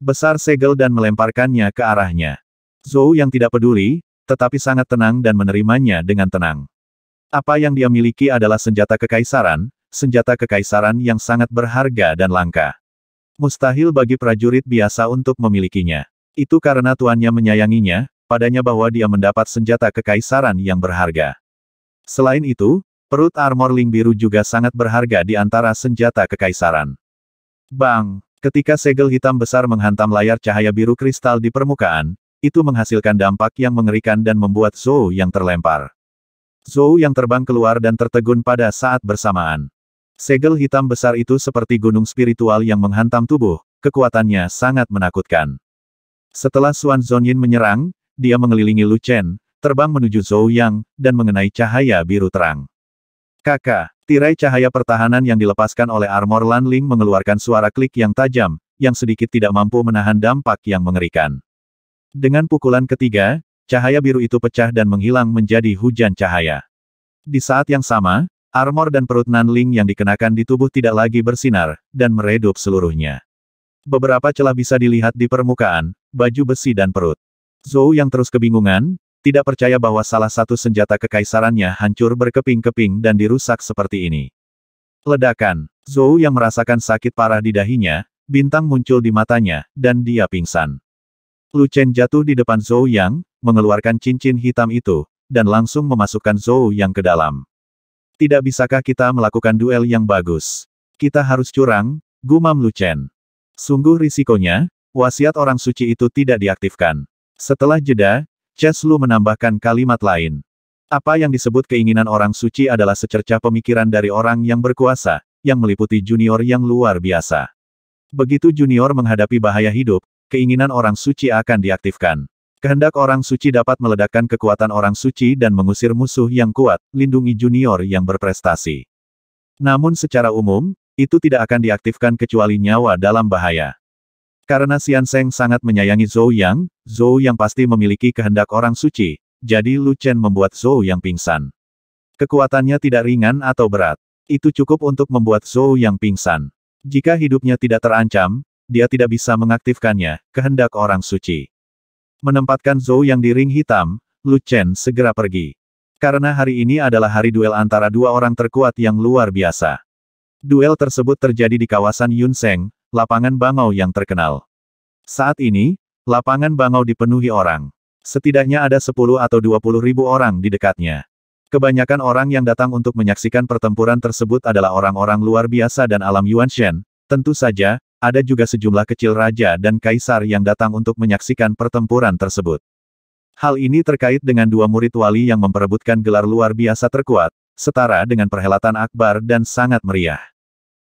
[SPEAKER 1] Besar segel dan melemparkannya ke arahnya. Zhou yang tidak peduli, tetapi sangat tenang dan menerimanya dengan tenang. Apa yang dia miliki adalah senjata kekaisaran, senjata kekaisaran yang sangat berharga dan langka. Mustahil bagi prajurit biasa untuk memilikinya. Itu karena tuannya menyayanginya, padanya bahwa dia mendapat senjata kekaisaran yang berharga. Selain itu, perut armor Ling Biru juga sangat berharga di antara senjata kekaisaran. Bang! Ketika segel hitam besar menghantam layar cahaya biru kristal di permukaan, itu menghasilkan dampak yang mengerikan dan membuat Zhou yang terlempar. Zhou yang terbang keluar dan tertegun pada saat bersamaan. Segel hitam besar itu seperti gunung spiritual yang menghantam tubuh, kekuatannya sangat menakutkan. Setelah Xuan Zonyin menyerang, dia mengelilingi Lu Chen, terbang menuju Zhou Yang, dan mengenai cahaya biru terang. Kakak, tirai cahaya pertahanan yang dilepaskan oleh armor Lan Ling mengeluarkan suara klik yang tajam, yang sedikit tidak mampu menahan dampak yang mengerikan. Dengan pukulan ketiga, cahaya biru itu pecah dan menghilang menjadi hujan cahaya. Di saat yang sama, armor dan perut Nanling yang dikenakan di tubuh tidak lagi bersinar, dan meredup seluruhnya. Beberapa celah bisa dilihat di permukaan, baju besi dan perut. Zhou yang terus kebingungan, tidak percaya bahwa salah satu senjata kekaisarannya hancur berkeping-keping dan dirusak seperti ini. Ledakan, Zhou yang merasakan sakit parah di dahinya, bintang muncul di matanya, dan dia pingsan. Lu Chen jatuh di depan Zhou Yang, mengeluarkan cincin hitam itu, dan langsung memasukkan Zhou Yang ke dalam. Tidak bisakah kita melakukan duel yang bagus? Kita harus curang, gumam Lu Chen. Sungguh risikonya, wasiat orang suci itu tidak diaktifkan. Setelah jeda, Ches Lu menambahkan kalimat lain. Apa yang disebut keinginan orang suci adalah secercah pemikiran dari orang yang berkuasa, yang meliputi junior yang luar biasa. Begitu junior menghadapi bahaya hidup, keinginan orang suci akan diaktifkan. Kehendak orang suci dapat meledakkan kekuatan orang suci dan mengusir musuh yang kuat, lindungi junior yang berprestasi. Namun secara umum, itu tidak akan diaktifkan kecuali nyawa dalam bahaya. Karena Xian Seng sangat menyayangi Zhou Yang, Zhou Yang pasti memiliki kehendak orang suci, jadi Lu Chen membuat Zhou Yang pingsan. Kekuatannya tidak ringan atau berat. Itu cukup untuk membuat Zhou Yang pingsan. Jika hidupnya tidak terancam, dia tidak bisa mengaktifkannya, kehendak orang suci. Menempatkan Zhou yang di ring hitam, Lu Chen segera pergi. Karena hari ini adalah hari duel antara dua orang terkuat yang luar biasa. Duel tersebut terjadi di kawasan Yunseng, lapangan Bangau yang terkenal. Saat ini, lapangan Bangau dipenuhi orang. Setidaknya ada 10 atau 20 ribu orang di dekatnya. Kebanyakan orang yang datang untuk menyaksikan pertempuran tersebut adalah orang-orang luar biasa dan alam Yuan Shen. Tentu saja, ada juga sejumlah kecil raja dan kaisar yang datang untuk menyaksikan pertempuran tersebut. Hal ini terkait dengan dua murid wali yang memperebutkan gelar luar biasa terkuat, setara dengan perhelatan akbar dan sangat meriah.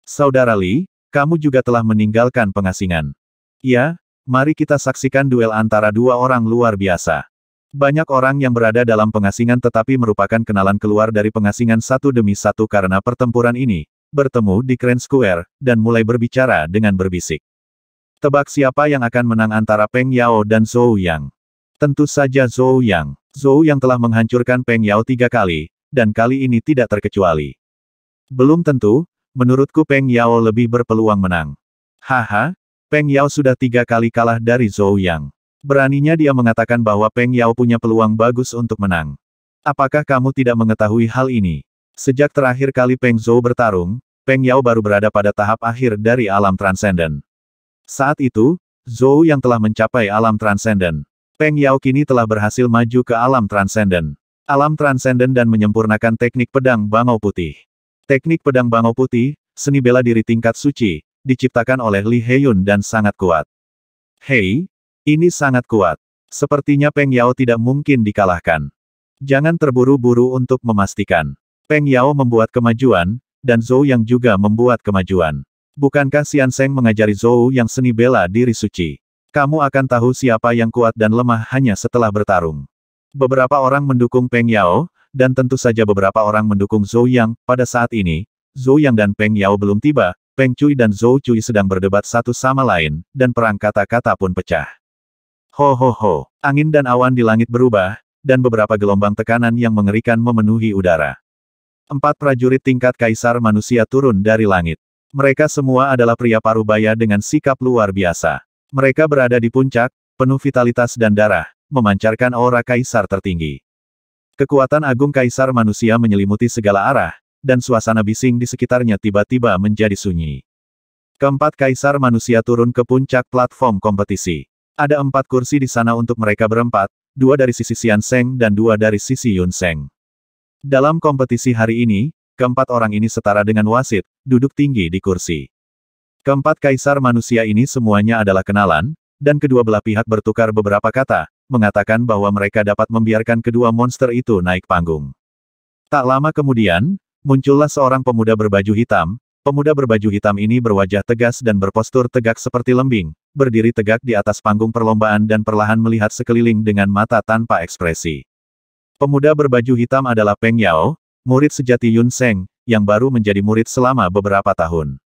[SPEAKER 1] Saudara Li, kamu juga telah meninggalkan pengasingan. Ya, mari kita saksikan duel antara dua orang luar biasa. Banyak orang yang berada dalam pengasingan tetapi merupakan kenalan keluar dari pengasingan satu demi satu karena pertempuran ini, bertemu di Grand Square, dan mulai berbicara dengan berbisik. Tebak siapa yang akan menang antara Peng Yao dan Zhou Yang. Tentu saja Zhou Yang. Zhou Yang telah menghancurkan Peng Yao tiga kali, dan kali ini tidak terkecuali. Belum tentu, menurutku Peng Yao lebih berpeluang menang. Haha, Peng Yao sudah tiga kali kalah dari Zhou Yang. Beraninya dia mengatakan bahwa Peng Yao punya peluang bagus untuk menang. Apakah kamu tidak mengetahui hal ini? Sejak terakhir kali Peng Zhou bertarung, Peng Yao baru berada pada tahap akhir dari alam transenden. Saat itu, Zhou yang telah mencapai alam transenden. Peng Yao kini telah berhasil maju ke alam transenden. Alam transenden dan menyempurnakan teknik pedang bangau putih. Teknik pedang bangau putih, seni bela diri tingkat suci, diciptakan oleh Li Heyun dan sangat kuat. Hei, ini sangat kuat. Sepertinya Peng Yao tidak mungkin dikalahkan. Jangan terburu-buru untuk memastikan. Peng Yao membuat kemajuan, dan Zhou yang juga membuat kemajuan. Bukankah Xian Seng mengajari Zhou yang seni bela diri suci? Kamu akan tahu siapa yang kuat dan lemah hanya setelah bertarung. Beberapa orang mendukung Peng Yao, dan tentu saja beberapa orang mendukung Zhou Yang. Pada saat ini, Zhou Yang dan Peng Yao belum tiba, Peng Cui dan Zhou Cui sedang berdebat satu sama lain, dan perang kata-kata pun pecah. Ho ho ho, angin dan awan di langit berubah, dan beberapa gelombang tekanan yang mengerikan memenuhi udara. Empat prajurit tingkat kaisar manusia turun dari langit. Mereka semua adalah pria parubaya dengan sikap luar biasa. Mereka berada di puncak, penuh vitalitas dan darah, memancarkan aura kaisar tertinggi. Kekuatan agung kaisar manusia menyelimuti segala arah, dan suasana bising di sekitarnya tiba-tiba menjadi sunyi. Keempat kaisar manusia turun ke puncak platform kompetisi. Ada empat kursi di sana untuk mereka berempat, dua dari sisi Xian Seng dan dua dari sisi Yun Seng. Dalam kompetisi hari ini, keempat orang ini setara dengan wasit, duduk tinggi di kursi. Keempat kaisar manusia ini semuanya adalah kenalan, dan kedua belah pihak bertukar beberapa kata, mengatakan bahwa mereka dapat membiarkan kedua monster itu naik panggung. Tak lama kemudian, muncullah seorang pemuda berbaju hitam, pemuda berbaju hitam ini berwajah tegas dan berpostur tegak seperti lembing, berdiri tegak di atas panggung perlombaan dan perlahan melihat sekeliling dengan mata tanpa ekspresi. Pemuda berbaju hitam adalah Peng Yao, murid sejati Yun Seng, yang baru menjadi murid selama beberapa tahun.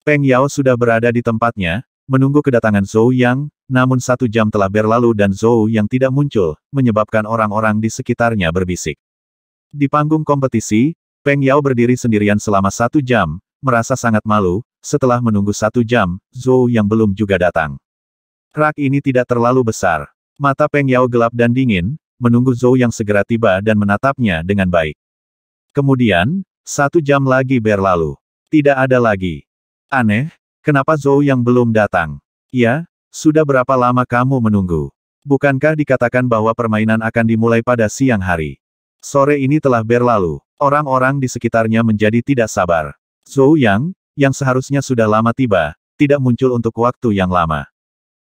[SPEAKER 1] Peng Yao sudah berada di tempatnya, menunggu kedatangan Zhou Yang, namun satu jam telah berlalu dan Zhou Yang tidak muncul, menyebabkan orang-orang di sekitarnya berbisik. Di panggung kompetisi, Peng Yao berdiri sendirian selama satu jam, merasa sangat malu, setelah menunggu satu jam, Zhou Yang belum juga datang. Rak ini tidak terlalu besar. Mata Peng Yao gelap dan dingin, menunggu Zhou yang segera tiba dan menatapnya dengan baik. Kemudian, satu jam lagi berlalu. Tidak ada lagi. Aneh, kenapa Zhou yang belum datang? Ya, sudah berapa lama kamu menunggu? Bukankah dikatakan bahwa permainan akan dimulai pada siang hari? Sore ini telah berlalu, orang-orang di sekitarnya menjadi tidak sabar. Zhou Yang, yang seharusnya sudah lama tiba, tidak muncul untuk waktu yang lama.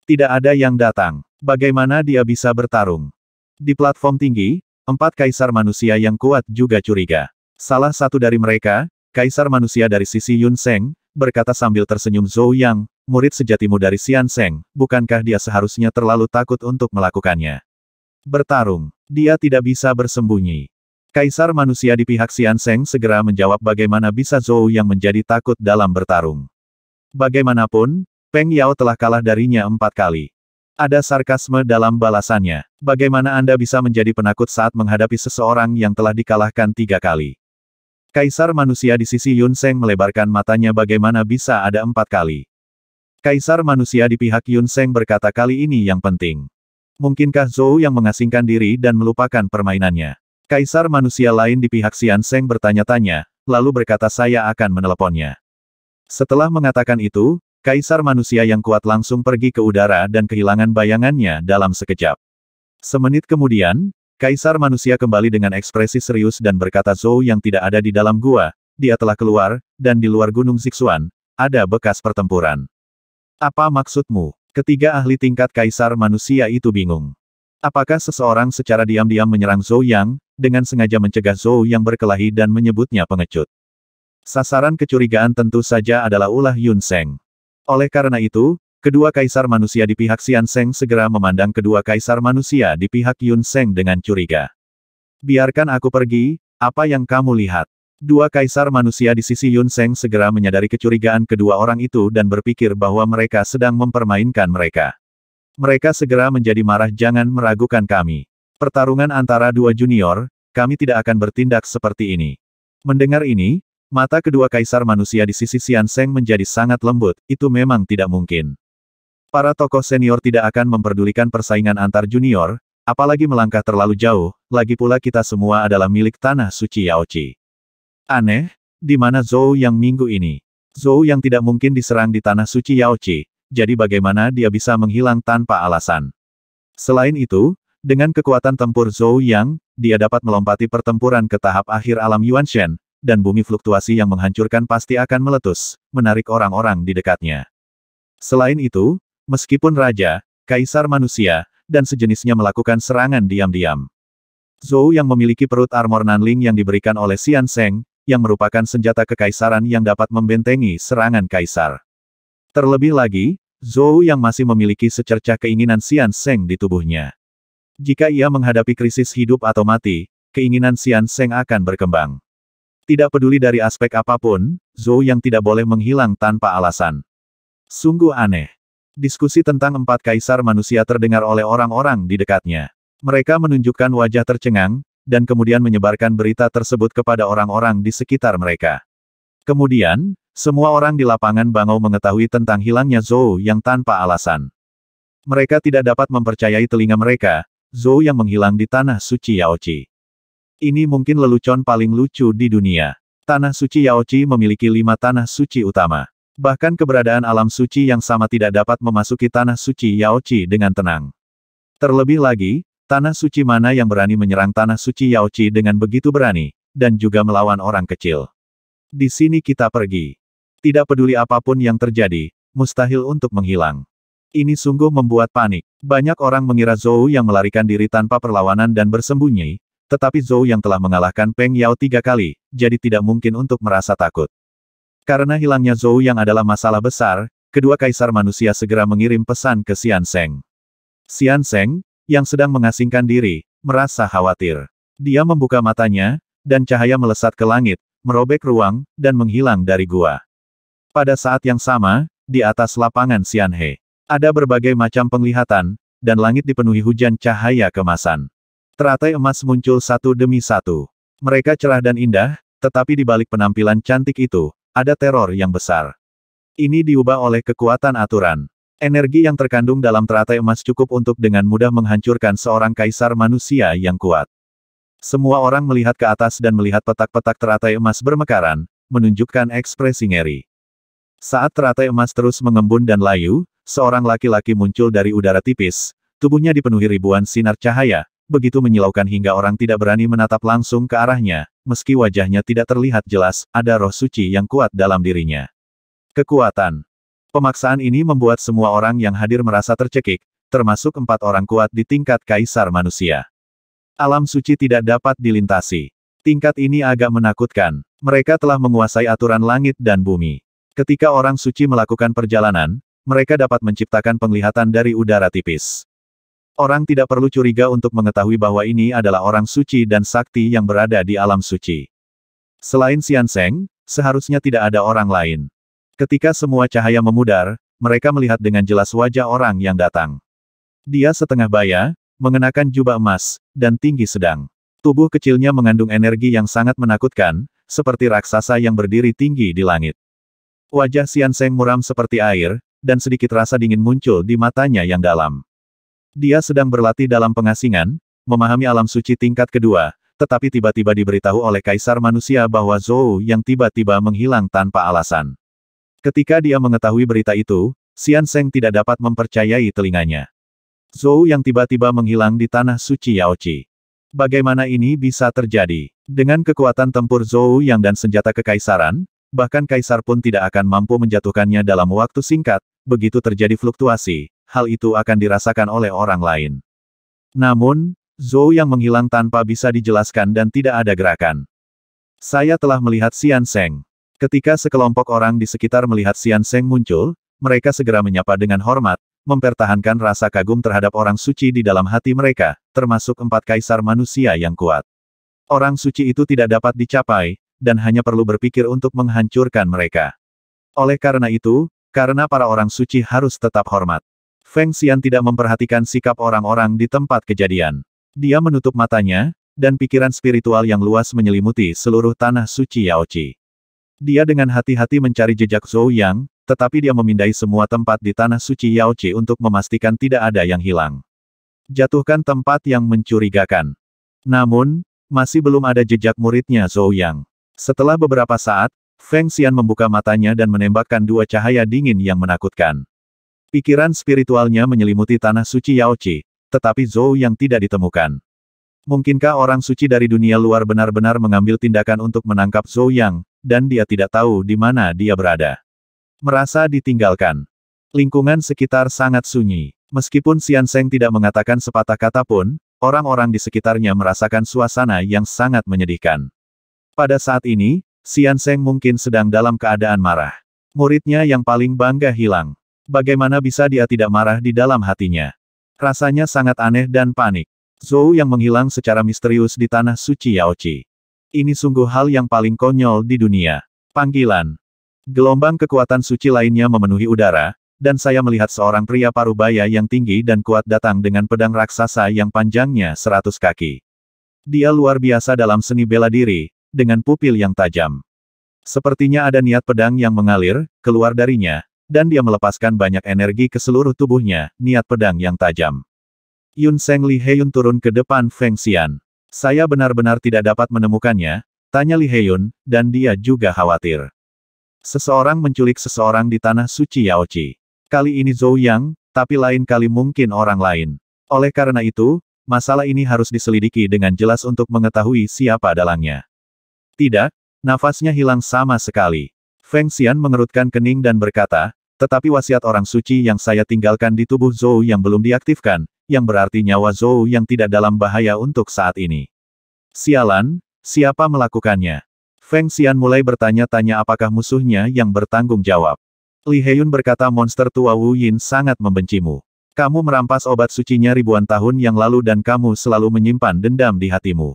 [SPEAKER 1] Tidak ada yang datang. Bagaimana dia bisa bertarung? Di platform tinggi, empat kaisar manusia yang kuat juga curiga. Salah satu dari mereka, kaisar manusia dari sisi Yun Seng, berkata sambil tersenyum Zhou Yang, murid sejatimu dari Xian Seng, bukankah dia seharusnya terlalu takut untuk melakukannya? Bertarung, dia tidak bisa bersembunyi. Kaisar manusia di pihak Xian Seng segera menjawab bagaimana bisa Zhou yang menjadi takut dalam bertarung. Bagaimanapun, Peng Yao telah kalah darinya empat kali. Ada sarkasme dalam balasannya. Bagaimana Anda bisa menjadi penakut saat menghadapi seseorang yang telah dikalahkan tiga kali? Kaisar manusia di sisi Yun Seng melebarkan matanya bagaimana bisa ada empat kali. Kaisar manusia di pihak Yun Seng berkata kali ini yang penting. Mungkinkah Zhou yang mengasingkan diri dan melupakan permainannya? Kaisar manusia lain di pihak Xian Seng bertanya-tanya, lalu berkata saya akan meneleponnya. Setelah mengatakan itu, Kaisar manusia yang kuat langsung pergi ke udara dan kehilangan bayangannya dalam sekejap. Semenit kemudian, Kaisar manusia kembali dengan ekspresi serius dan berkata Zhou yang tidak ada di dalam gua, dia telah keluar, dan di luar gunung Zixuan, ada bekas pertempuran. Apa maksudmu? Ketiga ahli tingkat kaisar manusia itu bingung. Apakah seseorang secara diam-diam menyerang Zhou Yang, dengan sengaja mencegah Zhou Yang berkelahi dan menyebutnya pengecut? Sasaran kecurigaan tentu saja adalah ulah Yun Seng. Oleh karena itu, kedua kaisar manusia di pihak Xian Seng segera memandang kedua kaisar manusia di pihak Yun Seng dengan curiga. Biarkan aku pergi, apa yang kamu lihat? Dua kaisar manusia di sisi Yun Seng segera menyadari kecurigaan kedua orang itu dan berpikir bahwa mereka sedang mempermainkan mereka. Mereka segera menjadi marah jangan meragukan kami. Pertarungan antara dua junior, kami tidak akan bertindak seperti ini. Mendengar ini, Mata kedua kaisar manusia di sisi Xian Seng menjadi sangat lembut, itu memang tidak mungkin. Para tokoh senior tidak akan memperdulikan persaingan antar junior, apalagi melangkah terlalu jauh, lagi pula kita semua adalah milik tanah suci Yaochi. Aneh, di mana Zhou yang minggu ini? Zhou yang tidak mungkin diserang di tanah suci Yaochi. jadi bagaimana dia bisa menghilang tanpa alasan? Selain itu, dengan kekuatan tempur Zhou Yang, dia dapat melompati pertempuran ke tahap akhir alam Yuan Shen, dan bumi fluktuasi yang menghancurkan pasti akan meletus, menarik orang-orang di dekatnya. Selain itu, meskipun raja, kaisar manusia, dan sejenisnya melakukan serangan diam-diam. Zhou yang memiliki perut armor Nanling yang diberikan oleh Xian Seng, yang merupakan senjata kekaisaran yang dapat membentengi serangan kaisar. Terlebih lagi, Zhou yang masih memiliki secercah keinginan Xian Seng di tubuhnya. Jika ia menghadapi krisis hidup atau mati, keinginan Xian Seng akan berkembang. Tidak peduli dari aspek apapun, Zhou yang tidak boleh menghilang tanpa alasan. Sungguh aneh. Diskusi tentang empat kaisar manusia terdengar oleh orang-orang di dekatnya. Mereka menunjukkan wajah tercengang, dan kemudian menyebarkan berita tersebut kepada orang-orang di sekitar mereka. Kemudian, semua orang di lapangan Bangau mengetahui tentang hilangnya Zhou yang tanpa alasan. Mereka tidak dapat mempercayai telinga mereka, Zhou yang menghilang di tanah suci Yaochi. Ini mungkin lelucon paling lucu di dunia. Tanah suci Yaochi memiliki lima tanah suci utama. Bahkan keberadaan alam suci yang sama tidak dapat memasuki tanah suci Yaochi dengan tenang. Terlebih lagi, tanah suci mana yang berani menyerang tanah suci Yaochi dengan begitu berani, dan juga melawan orang kecil. Di sini kita pergi. Tidak peduli apapun yang terjadi, mustahil untuk menghilang. Ini sungguh membuat panik. Banyak orang mengira Zhou yang melarikan diri tanpa perlawanan dan bersembunyi, tetapi Zhou yang telah mengalahkan Peng Yao tiga kali, jadi tidak mungkin untuk merasa takut. Karena hilangnya Zhou yang adalah masalah besar, kedua kaisar manusia segera mengirim pesan ke Xian Seng. Xian Seng, yang sedang mengasingkan diri, merasa khawatir. Dia membuka matanya, dan cahaya melesat ke langit, merobek ruang, dan menghilang dari gua. Pada saat yang sama, di atas lapangan Xian He ada berbagai macam penglihatan, dan langit dipenuhi hujan cahaya kemasan. Teratai emas muncul satu demi satu. Mereka cerah dan indah, tetapi di balik penampilan cantik itu, ada teror yang besar. Ini diubah oleh kekuatan aturan. Energi yang terkandung dalam teratai emas cukup untuk dengan mudah menghancurkan seorang kaisar manusia yang kuat. Semua orang melihat ke atas dan melihat petak-petak teratai emas bermekaran, menunjukkan ekspresi ngeri. Saat teratai emas terus mengembun dan layu, seorang laki-laki muncul dari udara tipis, tubuhnya dipenuhi ribuan sinar cahaya, begitu menyilaukan hingga orang tidak berani menatap langsung ke arahnya, meski wajahnya tidak terlihat jelas, ada roh suci yang kuat dalam dirinya. Kekuatan Pemaksaan ini membuat semua orang yang hadir merasa tercekik, termasuk empat orang kuat di tingkat kaisar manusia. Alam suci tidak dapat dilintasi. Tingkat ini agak menakutkan. Mereka telah menguasai aturan langit dan bumi. Ketika orang suci melakukan perjalanan, mereka dapat menciptakan penglihatan dari udara tipis. Orang tidak perlu curiga untuk mengetahui bahwa ini adalah orang suci dan sakti yang berada di alam suci. Selain Xian Seng, seharusnya tidak ada orang lain. Ketika semua cahaya memudar, mereka melihat dengan jelas wajah orang yang datang. Dia setengah baya, mengenakan jubah emas, dan tinggi sedang. Tubuh kecilnya mengandung energi yang sangat menakutkan, seperti raksasa yang berdiri tinggi di langit. Wajah Xian Seng muram seperti air, dan sedikit rasa dingin muncul di matanya yang dalam. Dia sedang berlatih dalam pengasingan, memahami alam suci tingkat kedua, tetapi tiba-tiba diberitahu oleh kaisar manusia bahwa Zhou yang tiba-tiba menghilang tanpa alasan. Ketika dia mengetahui berita itu, Xian Seng tidak dapat mempercayai telinganya. Zhou yang tiba-tiba menghilang di tanah suci Yaochi. Bagaimana ini bisa terjadi? Dengan kekuatan tempur Zhou yang dan senjata kekaisaran, bahkan kaisar pun tidak akan mampu menjatuhkannya dalam waktu singkat, begitu terjadi fluktuasi, hal itu akan dirasakan oleh orang lain. Namun, Zhou yang menghilang tanpa bisa dijelaskan dan tidak ada gerakan. Saya telah melihat Xian Seng. Ketika sekelompok orang di sekitar melihat Xian Seng muncul, mereka segera menyapa dengan hormat, mempertahankan rasa kagum terhadap orang suci di dalam hati mereka, termasuk empat kaisar manusia yang kuat. Orang suci itu tidak dapat dicapai, dan hanya perlu berpikir untuk menghancurkan mereka. Oleh karena itu, karena para orang suci harus tetap hormat. Feng Xian tidak memperhatikan sikap orang-orang di tempat kejadian. Dia menutup matanya, dan pikiran spiritual yang luas menyelimuti seluruh tanah suci Yaochi. Dia dengan hati-hati mencari jejak Zhou Yang, tetapi dia memindai semua tempat di tanah suci Yaochi untuk memastikan tidak ada yang hilang. Jatuhkan tempat yang mencurigakan. Namun, masih belum ada jejak muridnya Zhou Yang. Setelah beberapa saat, Feng Xian membuka matanya dan menembakkan dua cahaya dingin yang menakutkan. Pikiran spiritualnya menyelimuti tanah suci Yaochi, tetapi Zhou yang tidak ditemukan. Mungkinkah orang suci dari dunia luar benar-benar mengambil tindakan untuk menangkap Zhou Yang, dan dia tidak tahu di mana dia berada. Merasa ditinggalkan. Lingkungan sekitar sangat sunyi. Meskipun Xian Seng tidak mengatakan sepatah kata pun, orang-orang di sekitarnya merasakan suasana yang sangat menyedihkan. Pada saat ini, Xian Seng mungkin sedang dalam keadaan marah. Muridnya yang paling bangga hilang. Bagaimana bisa dia tidak marah di dalam hatinya? Rasanya sangat aneh dan panik. Zhou yang menghilang secara misterius di tanah suci Yaochi. Ini sungguh hal yang paling konyol di dunia. Panggilan. Gelombang kekuatan suci lainnya memenuhi udara, dan saya melihat seorang pria parubaya yang tinggi dan kuat datang dengan pedang raksasa yang panjangnya seratus kaki. Dia luar biasa dalam seni bela diri, dengan pupil yang tajam. Sepertinya ada niat pedang yang mengalir, keluar darinya, dan dia melepaskan banyak energi ke seluruh tubuhnya, niat pedang yang tajam. Yun Seng Li Heyun turun ke depan Feng Xian. Saya benar-benar tidak dapat menemukannya, tanya Li Heyun, dan dia juga khawatir. Seseorang menculik seseorang di tanah suci Yaochi. Kali ini Zhou Yang, tapi lain kali mungkin orang lain. Oleh karena itu, masalah ini harus diselidiki dengan jelas untuk mengetahui siapa dalangnya. Tidak, nafasnya hilang sama sekali. Feng Xian mengerutkan kening dan berkata, tetapi wasiat orang suci yang saya tinggalkan di tubuh Zhou yang belum diaktifkan, yang berarti nyawa Zhou yang tidak dalam bahaya untuk saat ini. Sialan, siapa melakukannya? Feng Xian mulai bertanya-tanya apakah musuhnya yang bertanggung jawab. Li Heyun berkata monster tua Wu Yin sangat membencimu. Kamu merampas obat sucinya ribuan tahun yang lalu dan kamu selalu menyimpan dendam di hatimu.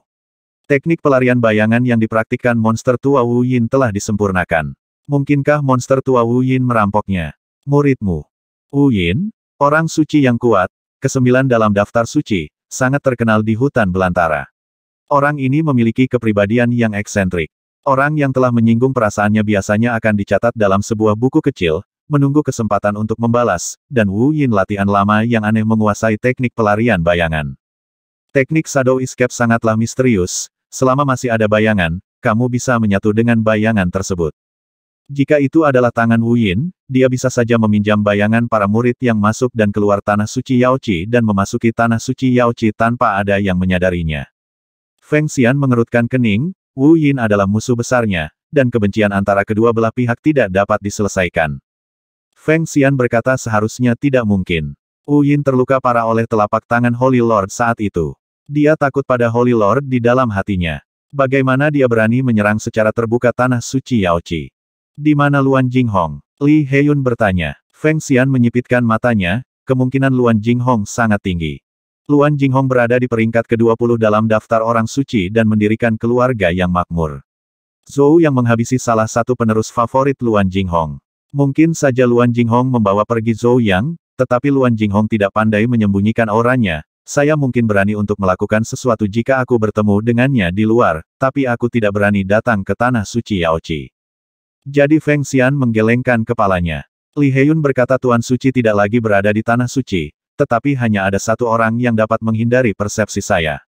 [SPEAKER 1] Teknik pelarian bayangan yang dipraktikkan monster tua Wu Yin telah disempurnakan. Mungkinkah monster tua Wu Yin merampoknya? Muridmu. Wu Yin, orang suci yang kuat, kesembilan dalam daftar suci, sangat terkenal di hutan belantara. Orang ini memiliki kepribadian yang eksentrik. Orang yang telah menyinggung perasaannya biasanya akan dicatat dalam sebuah buku kecil, menunggu kesempatan untuk membalas, dan Wu Yin latihan lama yang aneh menguasai teknik pelarian bayangan. Teknik Shadow Escape sangatlah misterius, selama masih ada bayangan, kamu bisa menyatu dengan bayangan tersebut. Jika itu adalah tangan Wu Yin, dia bisa saja meminjam bayangan para murid yang masuk dan keluar tanah suci Yao Qi dan memasuki tanah suci Yao Qi tanpa ada yang menyadarinya. Feng Xian mengerutkan kening, Wu Yin adalah musuh besarnya, dan kebencian antara kedua belah pihak tidak dapat diselesaikan. Feng Xian berkata seharusnya tidak mungkin. Wu Yin terluka parah oleh telapak tangan Holy Lord saat itu. Dia takut pada Holy Lord di dalam hatinya. Bagaimana dia berani menyerang secara terbuka tanah suci Yao Qi? Di mana Luan Jinghong? Li Heyun bertanya. Feng Xian menyipitkan matanya, kemungkinan Luan Jinghong sangat tinggi. Luan Jinghong berada di peringkat ke-20 dalam daftar orang suci dan mendirikan keluarga yang makmur. Zhou yang menghabisi salah satu penerus favorit Luan Jinghong. Mungkin saja Luan Jinghong membawa pergi Zhou Yang, tetapi Luan Jinghong tidak pandai menyembunyikan auranya, saya mungkin berani untuk melakukan sesuatu jika aku bertemu dengannya di luar, tapi aku tidak berani datang ke tanah suci Yaochi. Jadi Feng Xian menggelengkan kepalanya. Li Heyun berkata Tuan Suci tidak lagi berada di Tanah Suci, tetapi hanya ada satu orang yang dapat menghindari persepsi saya.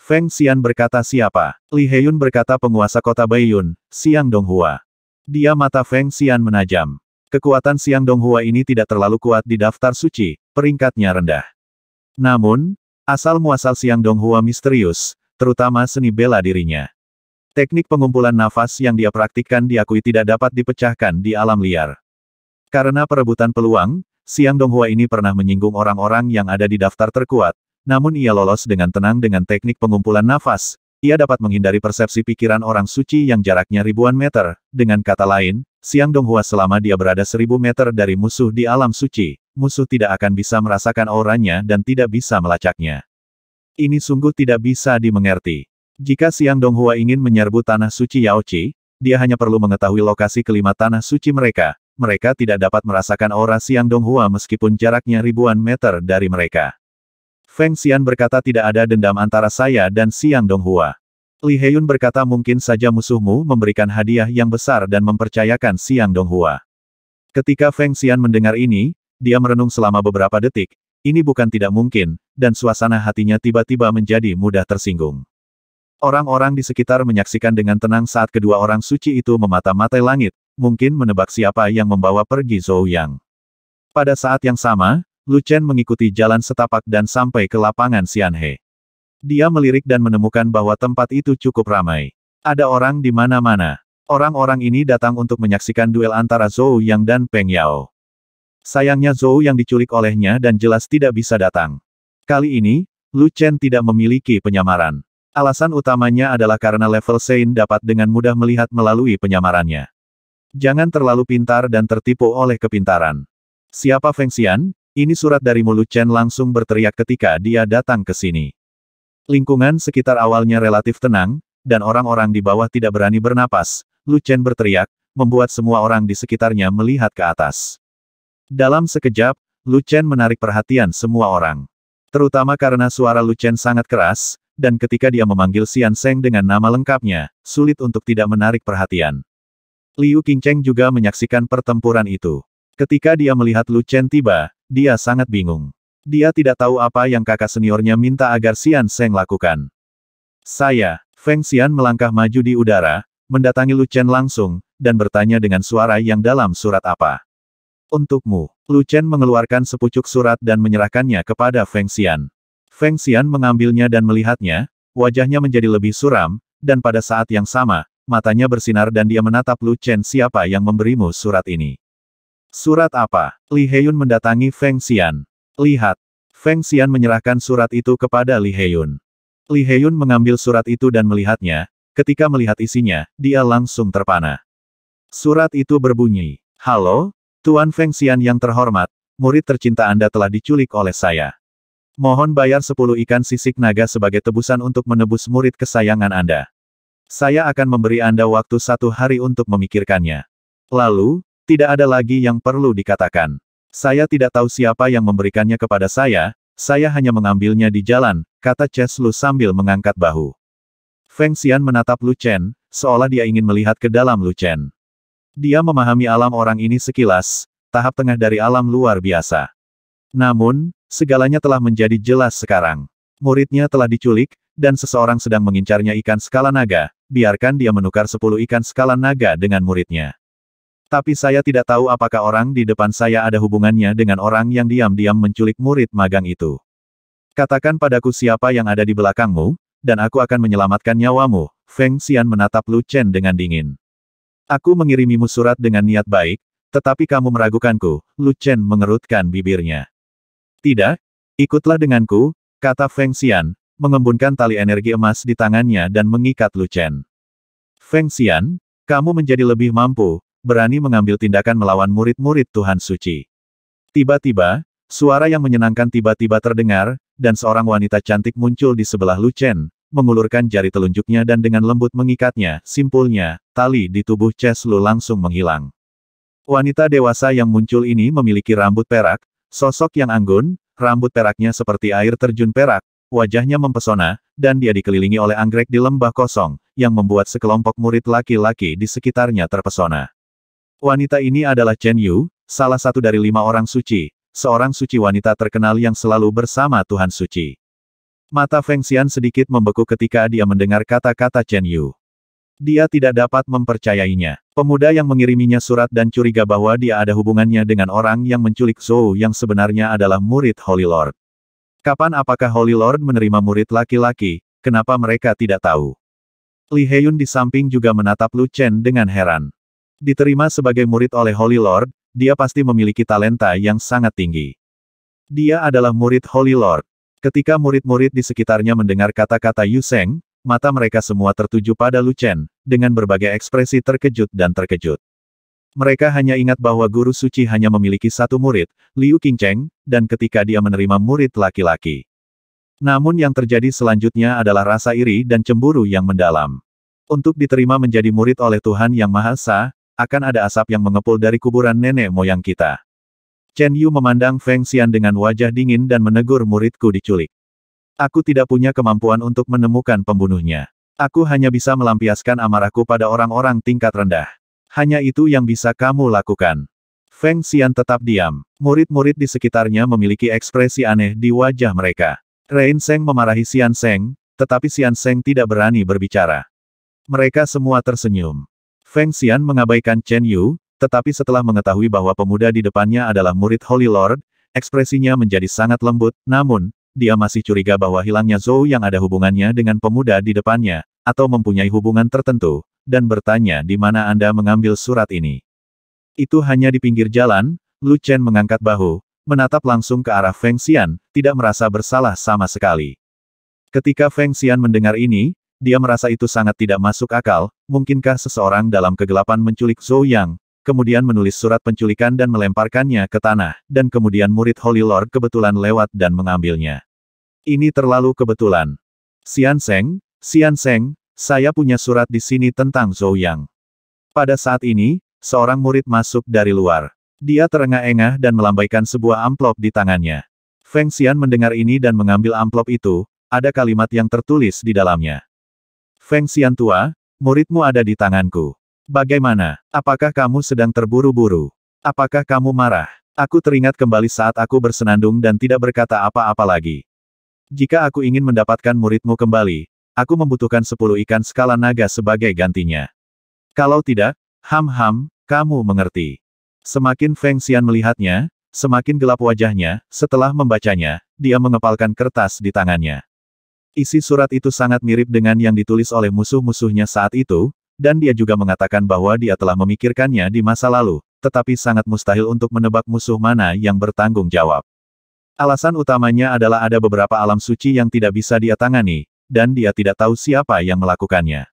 [SPEAKER 1] Feng Xian berkata siapa? Li Heyun berkata penguasa kota Baiyun, Siang Donghua. Dia mata Feng Xian menajam. Kekuatan Siang Donghua ini tidak terlalu kuat di daftar suci, peringkatnya rendah. Namun, asal-muasal Siang Donghua misterius, terutama seni bela dirinya. Teknik pengumpulan nafas yang dia praktikkan diakui tidak dapat dipecahkan di alam liar. Karena perebutan peluang, Siang Donghua ini pernah menyinggung orang-orang yang ada di daftar terkuat, namun ia lolos dengan tenang dengan teknik pengumpulan nafas. Ia dapat menghindari persepsi pikiran orang suci yang jaraknya ribuan meter. Dengan kata lain, Siang Donghua selama dia berada seribu meter dari musuh di alam suci, musuh tidak akan bisa merasakan auranya dan tidak bisa melacaknya. Ini sungguh tidak bisa dimengerti. Jika Siang Donghua ingin menyerbu Tanah Suci Yaoqi, dia hanya perlu mengetahui lokasi kelima Tanah Suci mereka. Mereka tidak dapat merasakan aura Siang Donghua meskipun jaraknya ribuan meter dari mereka. Feng Xian berkata tidak ada dendam antara saya dan Siang Donghua. Li Heyun berkata mungkin saja musuhmu memberikan hadiah yang besar dan mempercayakan Siang Donghua. Ketika Feng Xian mendengar ini, dia merenung selama beberapa detik, ini bukan tidak mungkin, dan suasana hatinya tiba-tiba menjadi mudah tersinggung. Orang-orang di sekitar menyaksikan dengan tenang saat kedua orang suci itu memata-matai langit, mungkin menebak siapa yang membawa pergi Zhou Yang. Pada saat yang sama, Lu Chen mengikuti jalan setapak dan sampai ke lapangan Xianhe. Dia melirik dan menemukan bahwa tempat itu cukup ramai. Ada orang di mana-mana. Orang-orang ini datang untuk menyaksikan duel antara Zhou Yang dan Peng Yao. Sayangnya Zhou Yang diculik olehnya dan jelas tidak bisa datang. Kali ini, Lu Chen tidak memiliki penyamaran. Alasan utamanya adalah karena level Sein dapat dengan mudah melihat melalui penyamarannya. Jangan terlalu pintar dan tertipu oleh kepintaran. Siapa Feng Xian? Ini surat dari mulut Chen langsung berteriak ketika dia datang ke sini. Lingkungan sekitar awalnya relatif tenang, dan orang-orang di bawah tidak berani bernapas. Lu Chen berteriak, membuat semua orang di sekitarnya melihat ke atas. Dalam sekejap, Lu Chen menarik perhatian semua orang. Terutama karena suara Lu Chen sangat keras, dan ketika dia memanggil Xian Seng dengan nama lengkapnya, sulit untuk tidak menarik perhatian. Liu Qingcheng juga menyaksikan pertempuran itu. Ketika dia melihat Lu Chen tiba, dia sangat bingung. Dia tidak tahu apa yang kakak seniornya minta agar Xian Seng lakukan. Saya, Feng Xian melangkah maju di udara, mendatangi Lu Chen langsung, dan bertanya dengan suara yang dalam surat apa. Untukmu, Lu Chen mengeluarkan sepucuk surat dan menyerahkannya kepada Feng Xian. Feng Xian mengambilnya dan melihatnya, wajahnya menjadi lebih suram, dan pada saat yang sama, matanya bersinar dan dia menatap Lu Chen siapa yang memberimu surat ini. Surat apa? Li Heyun mendatangi Feng Xian. Lihat. Feng Xian menyerahkan surat itu kepada Li Heyun. Li Heyun mengambil surat itu dan melihatnya, ketika melihat isinya, dia langsung terpana. Surat itu berbunyi, Halo, Tuan Feng Xian yang terhormat, murid tercinta Anda telah diculik oleh saya. Mohon bayar 10 ikan sisik naga sebagai tebusan untuk menebus murid kesayangan Anda. Saya akan memberi Anda waktu satu hari untuk memikirkannya. Lalu, tidak ada lagi yang perlu dikatakan. Saya tidak tahu siapa yang memberikannya kepada saya, saya hanya mengambilnya di jalan, kata Cheslu sambil mengangkat bahu. Feng Xian menatap Lu Chen, seolah dia ingin melihat ke dalam Lu Chen. Dia memahami alam orang ini sekilas, tahap tengah dari alam luar biasa. Namun, segalanya telah menjadi jelas sekarang. Muridnya telah diculik, dan seseorang sedang mengincarnya ikan skala naga, biarkan dia menukar sepuluh ikan skala naga dengan muridnya. Tapi saya tidak tahu apakah orang di depan saya ada hubungannya dengan orang yang diam-diam menculik murid magang itu. Katakan padaku siapa yang ada di belakangmu, dan aku akan menyelamatkan nyawamu, Feng Xian menatap Lu Chen dengan dingin. Aku mengirimimu surat dengan niat baik, tetapi kamu meragukanku, Lu Chen mengerutkan bibirnya. Tidak, ikutlah denganku, kata Feng Xian, mengembunkan tali energi emas di tangannya dan mengikat Lu Chen. Feng Xian, kamu menjadi lebih mampu, berani mengambil tindakan melawan murid-murid Tuhan Suci. Tiba-tiba, suara yang menyenangkan tiba-tiba terdengar, dan seorang wanita cantik muncul di sebelah Lu Chen, mengulurkan jari telunjuknya dan dengan lembut mengikatnya, simpulnya, tali di tubuh Ches Lu langsung menghilang. Wanita dewasa yang muncul ini memiliki rambut perak, Sosok yang anggun, rambut peraknya seperti air terjun perak, wajahnya mempesona, dan dia dikelilingi oleh anggrek di lembah kosong, yang membuat sekelompok murid laki-laki di sekitarnya terpesona. Wanita ini adalah Chen Yu, salah satu dari lima orang suci, seorang suci wanita terkenal yang selalu bersama Tuhan Suci. Mata Feng Xian sedikit membeku ketika dia mendengar kata-kata Chen Yu. Dia tidak dapat mempercayainya. Pemuda yang mengiriminya surat dan curiga bahwa dia ada hubungannya dengan orang yang menculik Zhou yang sebenarnya adalah murid Holy Lord. Kapan apakah Holy Lord menerima murid laki-laki, kenapa mereka tidak tahu? Li Heyun di samping juga menatap Lu Chen dengan heran. Diterima sebagai murid oleh Holy Lord, dia pasti memiliki talenta yang sangat tinggi. Dia adalah murid Holy Lord. Ketika murid-murid di sekitarnya mendengar kata-kata Yuseng, mata mereka semua tertuju pada Lu Chen, dengan berbagai ekspresi terkejut dan terkejut. Mereka hanya ingat bahwa guru suci hanya memiliki satu murid, Liu Qingcheng, dan ketika dia menerima murid laki-laki. Namun yang terjadi selanjutnya adalah rasa iri dan cemburu yang mendalam. Untuk diterima menjadi murid oleh Tuhan Yang Maha Esa, akan ada asap yang mengepul dari kuburan nenek moyang kita. Chen Yu memandang Feng Xian dengan wajah dingin dan menegur muridku diculik. Aku tidak punya kemampuan untuk menemukan pembunuhnya. Aku hanya bisa melampiaskan amarahku pada orang-orang tingkat rendah. Hanya itu yang bisa kamu lakukan. Feng Xian tetap diam. Murid-murid di sekitarnya memiliki ekspresi aneh di wajah mereka. Rain Seng memarahi Xian Seng, tetapi Xian Seng tidak berani berbicara. Mereka semua tersenyum. Feng Xian mengabaikan Chen Yu, tetapi setelah mengetahui bahwa pemuda di depannya adalah murid Holy Lord, ekspresinya menjadi sangat lembut, namun, dia masih curiga bahwa hilangnya Zhou yang ada hubungannya dengan pemuda di depannya, atau mempunyai hubungan tertentu, dan bertanya di mana Anda mengambil surat ini. Itu hanya di pinggir jalan, Lu Chen mengangkat bahu, menatap langsung ke arah Feng Xian, tidak merasa bersalah sama sekali. Ketika Feng Xian mendengar ini, dia merasa itu sangat tidak masuk akal, mungkinkah seseorang dalam kegelapan menculik Zhou Yang, kemudian menulis surat penculikan dan melemparkannya ke tanah, dan kemudian murid Holy Lord kebetulan lewat dan mengambilnya. Ini terlalu kebetulan. Xian Seng, Xian Seng, saya punya surat di sini tentang Zhou Yang. Pada saat ini, seorang murid masuk dari luar. Dia terengah-engah dan melambaikan sebuah amplop di tangannya. Feng Xian mendengar ini dan mengambil amplop itu, ada kalimat yang tertulis di dalamnya. Feng Xian tua, muridmu ada di tanganku. Bagaimana? Apakah kamu sedang terburu-buru? Apakah kamu marah? Aku teringat kembali saat aku bersenandung dan tidak berkata apa-apa lagi. Jika aku ingin mendapatkan muridmu kembali, aku membutuhkan sepuluh ikan skala naga sebagai gantinya. Kalau tidak, ham-ham, kamu mengerti. Semakin Feng Xian melihatnya, semakin gelap wajahnya, setelah membacanya, dia mengepalkan kertas di tangannya. Isi surat itu sangat mirip dengan yang ditulis oleh musuh-musuhnya saat itu, dan dia juga mengatakan bahwa dia telah memikirkannya di masa lalu, tetapi sangat mustahil untuk menebak musuh mana yang bertanggung jawab. Alasan utamanya adalah ada beberapa alam suci yang tidak bisa dia tangani, dan dia tidak tahu siapa yang melakukannya.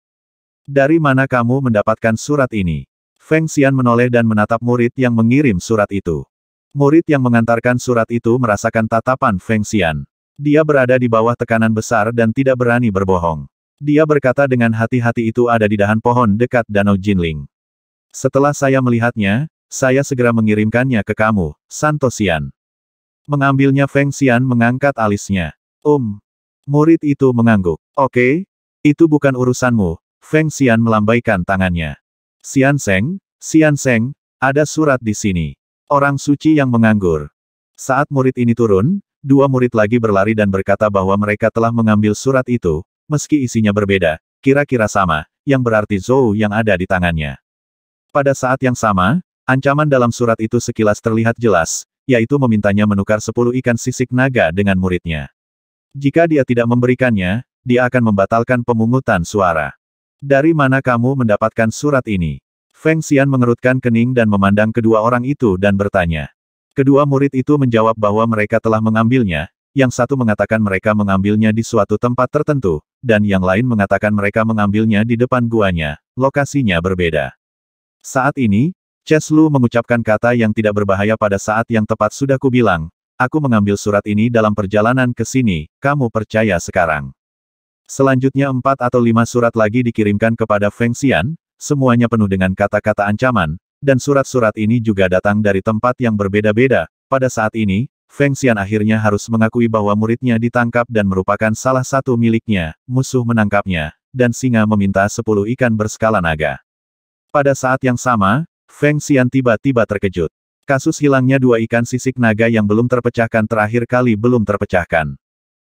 [SPEAKER 1] Dari mana kamu mendapatkan surat ini? Feng Xian menoleh dan menatap murid yang mengirim surat itu. Murid yang mengantarkan surat itu merasakan tatapan Feng Xian. Dia berada di bawah tekanan besar dan tidak berani berbohong. Dia berkata dengan hati-hati itu ada di dahan pohon dekat Danau Jinling. Setelah saya melihatnya, saya segera mengirimkannya ke kamu, Santosian. Mengambilnya Feng Xian mengangkat alisnya. Um. Murid itu mengangguk. Oke, okay, itu bukan urusanmu. Feng Xian melambaikan tangannya. Xian Seng, Xian Seng, ada surat di sini. Orang suci yang menganggur. Saat murid ini turun, dua murid lagi berlari dan berkata bahwa mereka telah mengambil surat itu, Meski isinya berbeda, kira-kira sama, yang berarti Zhou yang ada di tangannya. Pada saat yang sama, ancaman dalam surat itu sekilas terlihat jelas, yaitu memintanya menukar sepuluh ikan sisik naga dengan muridnya. Jika dia tidak memberikannya, dia akan membatalkan pemungutan suara. Dari mana kamu mendapatkan surat ini? Feng Xian mengerutkan kening dan memandang kedua orang itu dan bertanya. Kedua murid itu menjawab bahwa mereka telah mengambilnya, yang satu mengatakan mereka mengambilnya di suatu tempat tertentu, dan yang lain mengatakan mereka mengambilnya di depan guanya, lokasinya berbeda. Saat ini, Cheslu mengucapkan kata yang tidak berbahaya pada saat yang tepat sudah kubilang, aku mengambil surat ini dalam perjalanan ke sini, kamu percaya sekarang. Selanjutnya empat atau lima surat lagi dikirimkan kepada Feng Xian, semuanya penuh dengan kata-kata ancaman, dan surat-surat ini juga datang dari tempat yang berbeda-beda, pada saat ini, Feng Xian akhirnya harus mengakui bahwa muridnya ditangkap dan merupakan salah satu miliknya, musuh menangkapnya, dan singa meminta sepuluh ikan berskala naga. Pada saat yang sama, Feng Xian tiba-tiba terkejut. Kasus hilangnya dua ikan sisik naga yang belum terpecahkan terakhir kali belum terpecahkan.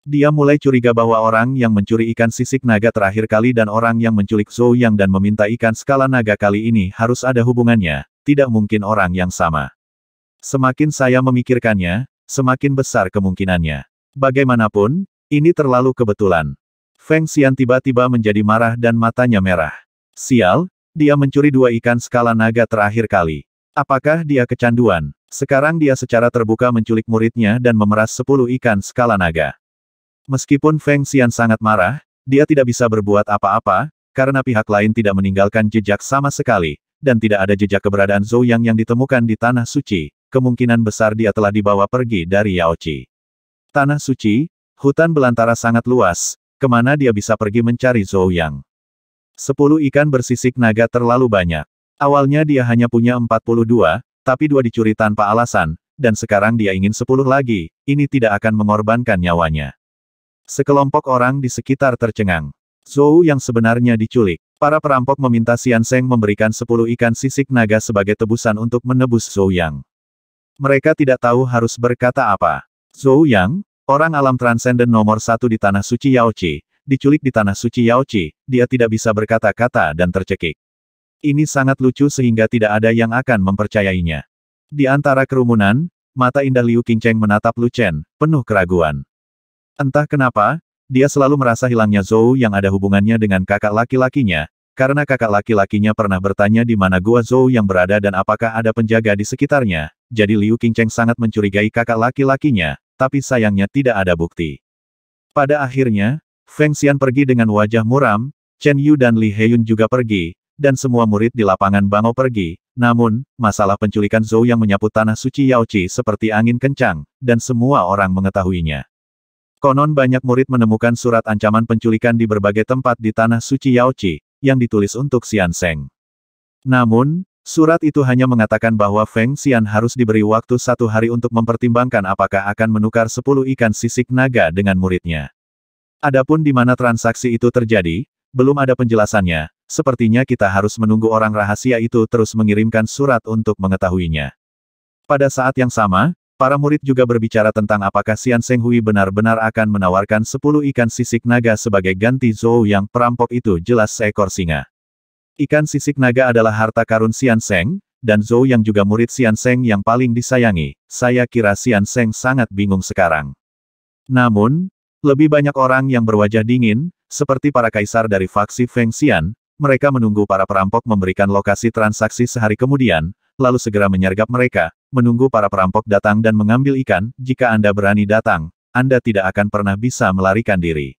[SPEAKER 1] Dia mulai curiga bahwa orang yang mencuri ikan sisik naga terakhir kali dan orang yang menculik Zhou Yang dan meminta ikan skala naga kali ini harus ada hubungannya, tidak mungkin orang yang sama. Semakin saya memikirkannya, semakin besar kemungkinannya. Bagaimanapun, ini terlalu kebetulan. Feng Xian tiba-tiba menjadi marah dan matanya merah. Sial, dia mencuri dua ikan skala naga terakhir kali. Apakah dia kecanduan? Sekarang dia secara terbuka menculik muridnya dan memeras sepuluh ikan skala naga. Meskipun Feng Xian sangat marah, dia tidak bisa berbuat apa-apa, karena pihak lain tidak meninggalkan jejak sama sekali, dan tidak ada jejak keberadaan Zhou Yang yang ditemukan di Tanah Suci, kemungkinan besar dia telah dibawa pergi dari Yaochi. Tanah suci, hutan belantara sangat luas, kemana dia bisa pergi mencari Zhou Yang. Sepuluh ikan bersisik naga terlalu banyak. Awalnya dia hanya punya 42, tapi dua dicuri tanpa alasan, dan sekarang dia ingin sepuluh lagi, ini tidak akan mengorbankan nyawanya. Sekelompok orang di sekitar tercengang. Zhou yang sebenarnya diculik. Para perampok meminta Xian Seng memberikan sepuluh ikan sisik naga sebagai tebusan untuk menebus Zhou Yang. Mereka tidak tahu harus berkata apa. Zhou Yang, orang alam transenden nomor satu di Tanah Suci Yaoqi, diculik di Tanah Suci Yaoqi, dia tidak bisa berkata-kata dan tercekik. Ini sangat lucu sehingga tidak ada yang akan mempercayainya. Di antara kerumunan, mata indah Liu Qingcheng menatap Lu Chen, penuh keraguan. Entah kenapa, dia selalu merasa hilangnya Zhou yang ada hubungannya dengan kakak laki-lakinya, karena kakak laki-lakinya pernah bertanya di mana Gua Zhou yang berada dan apakah ada penjaga di sekitarnya, jadi Liu Qingcheng sangat mencurigai kakak laki-lakinya, tapi sayangnya tidak ada bukti. Pada akhirnya, Feng Xian pergi dengan wajah muram, Chen Yu dan Li Heyun juga pergi, dan semua murid di lapangan Bangau pergi, namun, masalah penculikan Zhou yang menyapu tanah suci Yaoqi seperti angin kencang, dan semua orang mengetahuinya. Konon banyak murid menemukan surat ancaman penculikan di berbagai tempat di tanah suci Yaoqi, yang ditulis untuk Xian Seng. Namun, surat itu hanya mengatakan bahwa Feng Xian harus diberi waktu satu hari untuk mempertimbangkan apakah akan menukar sepuluh ikan sisik naga dengan muridnya. Adapun di mana transaksi itu terjadi, belum ada penjelasannya, sepertinya kita harus menunggu orang rahasia itu terus mengirimkan surat untuk mengetahuinya. Pada saat yang sama, Para murid juga berbicara tentang apakah Xian Senghui benar-benar akan menawarkan 10 ikan sisik naga sebagai ganti Zhou yang perampok itu jelas seekor singa. Ikan sisik naga adalah harta karun Xian Seng, dan Zhou yang juga murid Xian Seng yang paling disayangi. Saya kira Xian Seng sangat bingung sekarang. Namun, lebih banyak orang yang berwajah dingin, seperti para kaisar dari faksi Feng Xian, mereka menunggu para perampok memberikan lokasi transaksi sehari kemudian, lalu segera menyergap mereka, menunggu para perampok datang dan mengambil ikan, jika Anda berani datang, Anda tidak akan pernah bisa melarikan diri.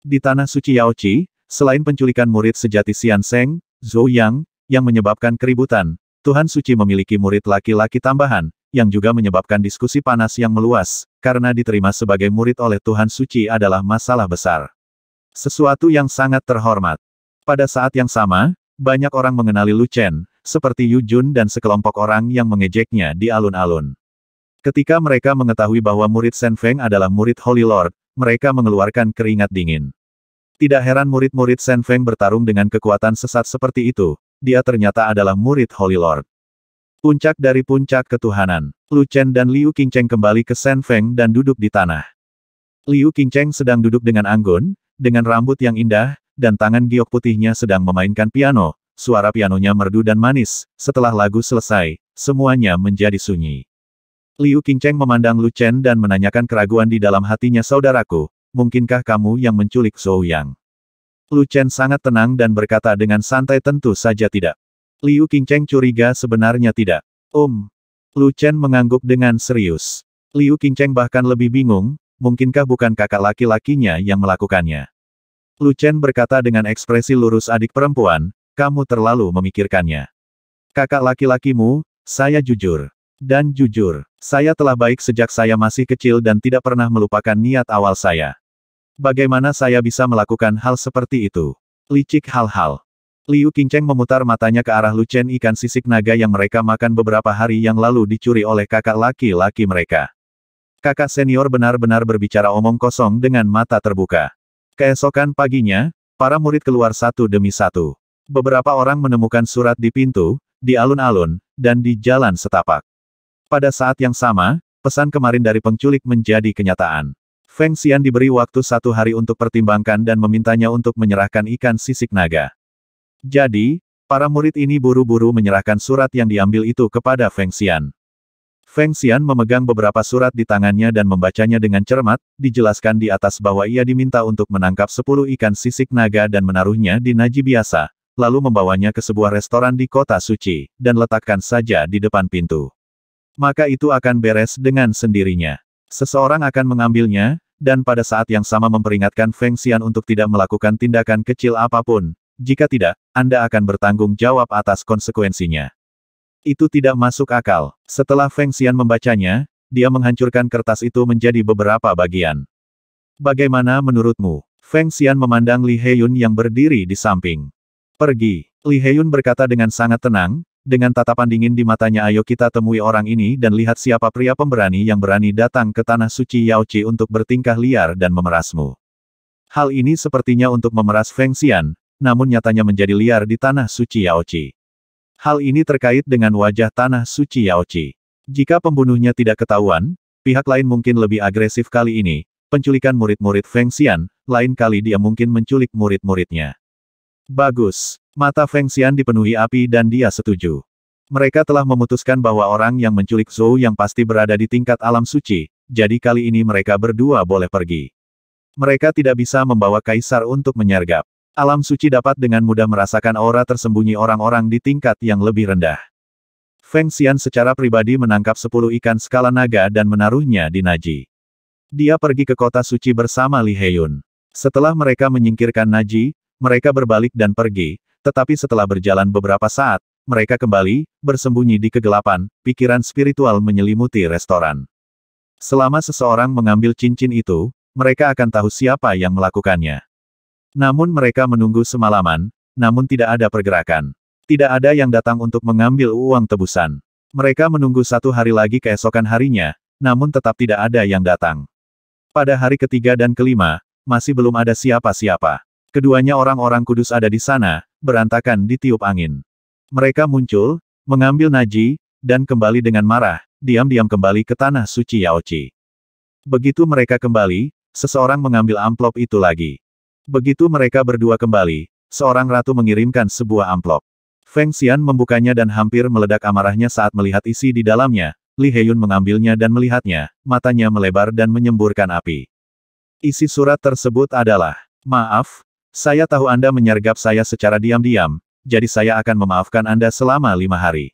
[SPEAKER 1] Di Tanah Suci Yaochi, selain penculikan murid sejati Xian Seng, Zhou Yang, yang menyebabkan keributan, Tuhan Suci memiliki murid laki-laki tambahan, yang juga menyebabkan diskusi panas yang meluas, karena diterima sebagai murid oleh Tuhan Suci adalah masalah besar. Sesuatu yang sangat terhormat. Pada saat yang sama, banyak orang mengenali Lu Chen, seperti Yu Jun dan sekelompok orang yang mengejeknya di alun-alun. Ketika mereka mengetahui bahwa murid Shen Feng adalah murid Holy Lord, mereka mengeluarkan keringat dingin. Tidak heran murid-murid Shen Feng bertarung dengan kekuatan sesat seperti itu, dia ternyata adalah murid Holy Lord. Puncak dari puncak ketuhanan, Lu Chen dan Liu Qingcheng kembali ke Shen Feng dan duduk di tanah. Liu Qingcheng sedang duduk dengan anggun, dengan rambut yang indah, dan tangan giok putihnya sedang memainkan piano, suara pianonya merdu dan manis, setelah lagu selesai, semuanya menjadi sunyi. Liu Qingcheng memandang Lu Chen dan menanyakan keraguan di dalam hatinya saudaraku, mungkinkah kamu yang menculik Zhou Yang? Lu Chen sangat tenang dan berkata dengan santai tentu saja tidak. Liu Qingcheng curiga sebenarnya tidak. Um. Lu Chen mengangguk dengan serius. Liu Qingcheng bahkan lebih bingung, mungkinkah bukan kakak laki-lakinya yang melakukannya? Lu Chen berkata dengan ekspresi lurus adik perempuan, kamu terlalu memikirkannya. Kakak laki-lakimu, saya jujur. Dan jujur, saya telah baik sejak saya masih kecil dan tidak pernah melupakan niat awal saya. Bagaimana saya bisa melakukan hal seperti itu? Licik hal-hal. Liu Qingcheng memutar matanya ke arah Lucen ikan sisik naga yang mereka makan beberapa hari yang lalu dicuri oleh kakak laki-laki mereka. Kakak senior benar-benar berbicara omong kosong dengan mata terbuka. Keesokan paginya, para murid keluar satu demi satu. Beberapa orang menemukan surat di pintu, di alun-alun, dan di jalan setapak. Pada saat yang sama, pesan kemarin dari penculik menjadi kenyataan. Feng Xian diberi waktu satu hari untuk pertimbangkan dan memintanya untuk menyerahkan ikan sisik naga. Jadi, para murid ini buru-buru menyerahkan surat yang diambil itu kepada Feng Xian. Feng Xian memegang beberapa surat di tangannya dan membacanya dengan cermat, dijelaskan di atas bahwa ia diminta untuk menangkap sepuluh ikan sisik naga dan menaruhnya di naji biasa, lalu membawanya ke sebuah restoran di kota suci, dan letakkan saja di depan pintu. Maka itu akan beres dengan sendirinya. Seseorang akan mengambilnya, dan pada saat yang sama memperingatkan Feng Xian untuk tidak melakukan tindakan kecil apapun. Jika tidak, Anda akan bertanggung jawab atas konsekuensinya. Itu tidak masuk akal. Setelah Feng Xian membacanya, dia menghancurkan kertas itu menjadi beberapa bagian. Bagaimana menurutmu? Feng Xian memandang Li Heyun yang berdiri di samping. Pergi. Li Heyun berkata dengan sangat tenang, dengan tatapan dingin di matanya ayo kita temui orang ini dan lihat siapa pria pemberani yang berani datang ke tanah suci Yao Yaochi untuk bertingkah liar dan memerasmu. Hal ini sepertinya untuk memeras Feng Xian, namun nyatanya menjadi liar di tanah suci Yao Yaochi. Hal ini terkait dengan wajah tanah suci Yao Yaochi. Jika pembunuhnya tidak ketahuan, pihak lain mungkin lebih agresif kali ini, penculikan murid-murid Feng Xian, lain kali dia mungkin menculik murid-muridnya. Bagus. Mata Feng Xian dipenuhi api dan dia setuju. Mereka telah memutuskan bahwa orang yang menculik Zhou yang pasti berada di tingkat alam suci, jadi kali ini mereka berdua boleh pergi. Mereka tidak bisa membawa kaisar untuk menyergap. Alam suci dapat dengan mudah merasakan aura tersembunyi orang-orang di tingkat yang lebih rendah. Feng Xian secara pribadi menangkap 10 ikan skala naga dan menaruhnya di Naji. Dia pergi ke kota suci bersama Li Heyun. Setelah mereka menyingkirkan Naji, mereka berbalik dan pergi, tetapi setelah berjalan beberapa saat, mereka kembali, bersembunyi di kegelapan, pikiran spiritual menyelimuti restoran. Selama seseorang mengambil cincin itu, mereka akan tahu siapa yang melakukannya. Namun mereka menunggu semalaman, namun tidak ada pergerakan. Tidak ada yang datang untuk mengambil uang tebusan. Mereka menunggu satu hari lagi keesokan harinya, namun tetap tidak ada yang datang. Pada hari ketiga dan kelima, masih belum ada siapa-siapa. Keduanya orang-orang kudus ada di sana, berantakan di tiup angin. Mereka muncul, mengambil Naji, dan kembali dengan marah, diam-diam kembali ke tanah suci Yaochi. Begitu mereka kembali, seseorang mengambil amplop itu lagi. Begitu mereka berdua kembali, seorang ratu mengirimkan sebuah amplop. Feng Xian membukanya dan hampir meledak amarahnya saat melihat isi di dalamnya, Li Heyun mengambilnya dan melihatnya, matanya melebar dan menyemburkan api. Isi surat tersebut adalah, Maaf, saya tahu Anda menyergap saya secara diam-diam, jadi saya akan memaafkan Anda selama lima hari.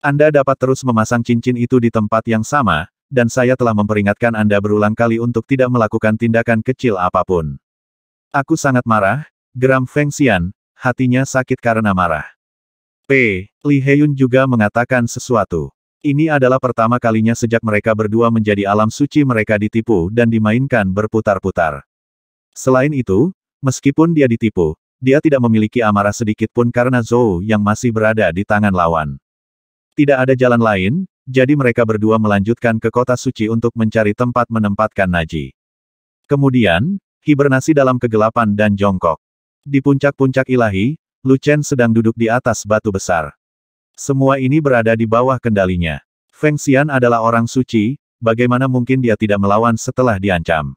[SPEAKER 1] Anda dapat terus memasang cincin itu di tempat yang sama, dan saya telah memperingatkan Anda berulang kali untuk tidak melakukan tindakan kecil apapun. Aku sangat marah, geram Feng Xian, hatinya sakit karena marah. P. Li Heyun juga mengatakan sesuatu. Ini adalah pertama kalinya sejak mereka berdua menjadi alam suci mereka ditipu dan dimainkan berputar-putar. Selain itu, Meskipun dia ditipu, dia tidak memiliki amarah sedikit pun karena Zhou yang masih berada di tangan lawan. Tidak ada jalan lain, jadi mereka berdua melanjutkan ke kota suci untuk mencari tempat menempatkan Naji. Kemudian, hibernasi dalam kegelapan dan jongkok. Di puncak-puncak ilahi, Lu Chen sedang duduk di atas batu besar. Semua ini berada di bawah kendalinya. Feng Xian adalah orang suci, bagaimana mungkin dia tidak melawan setelah diancam.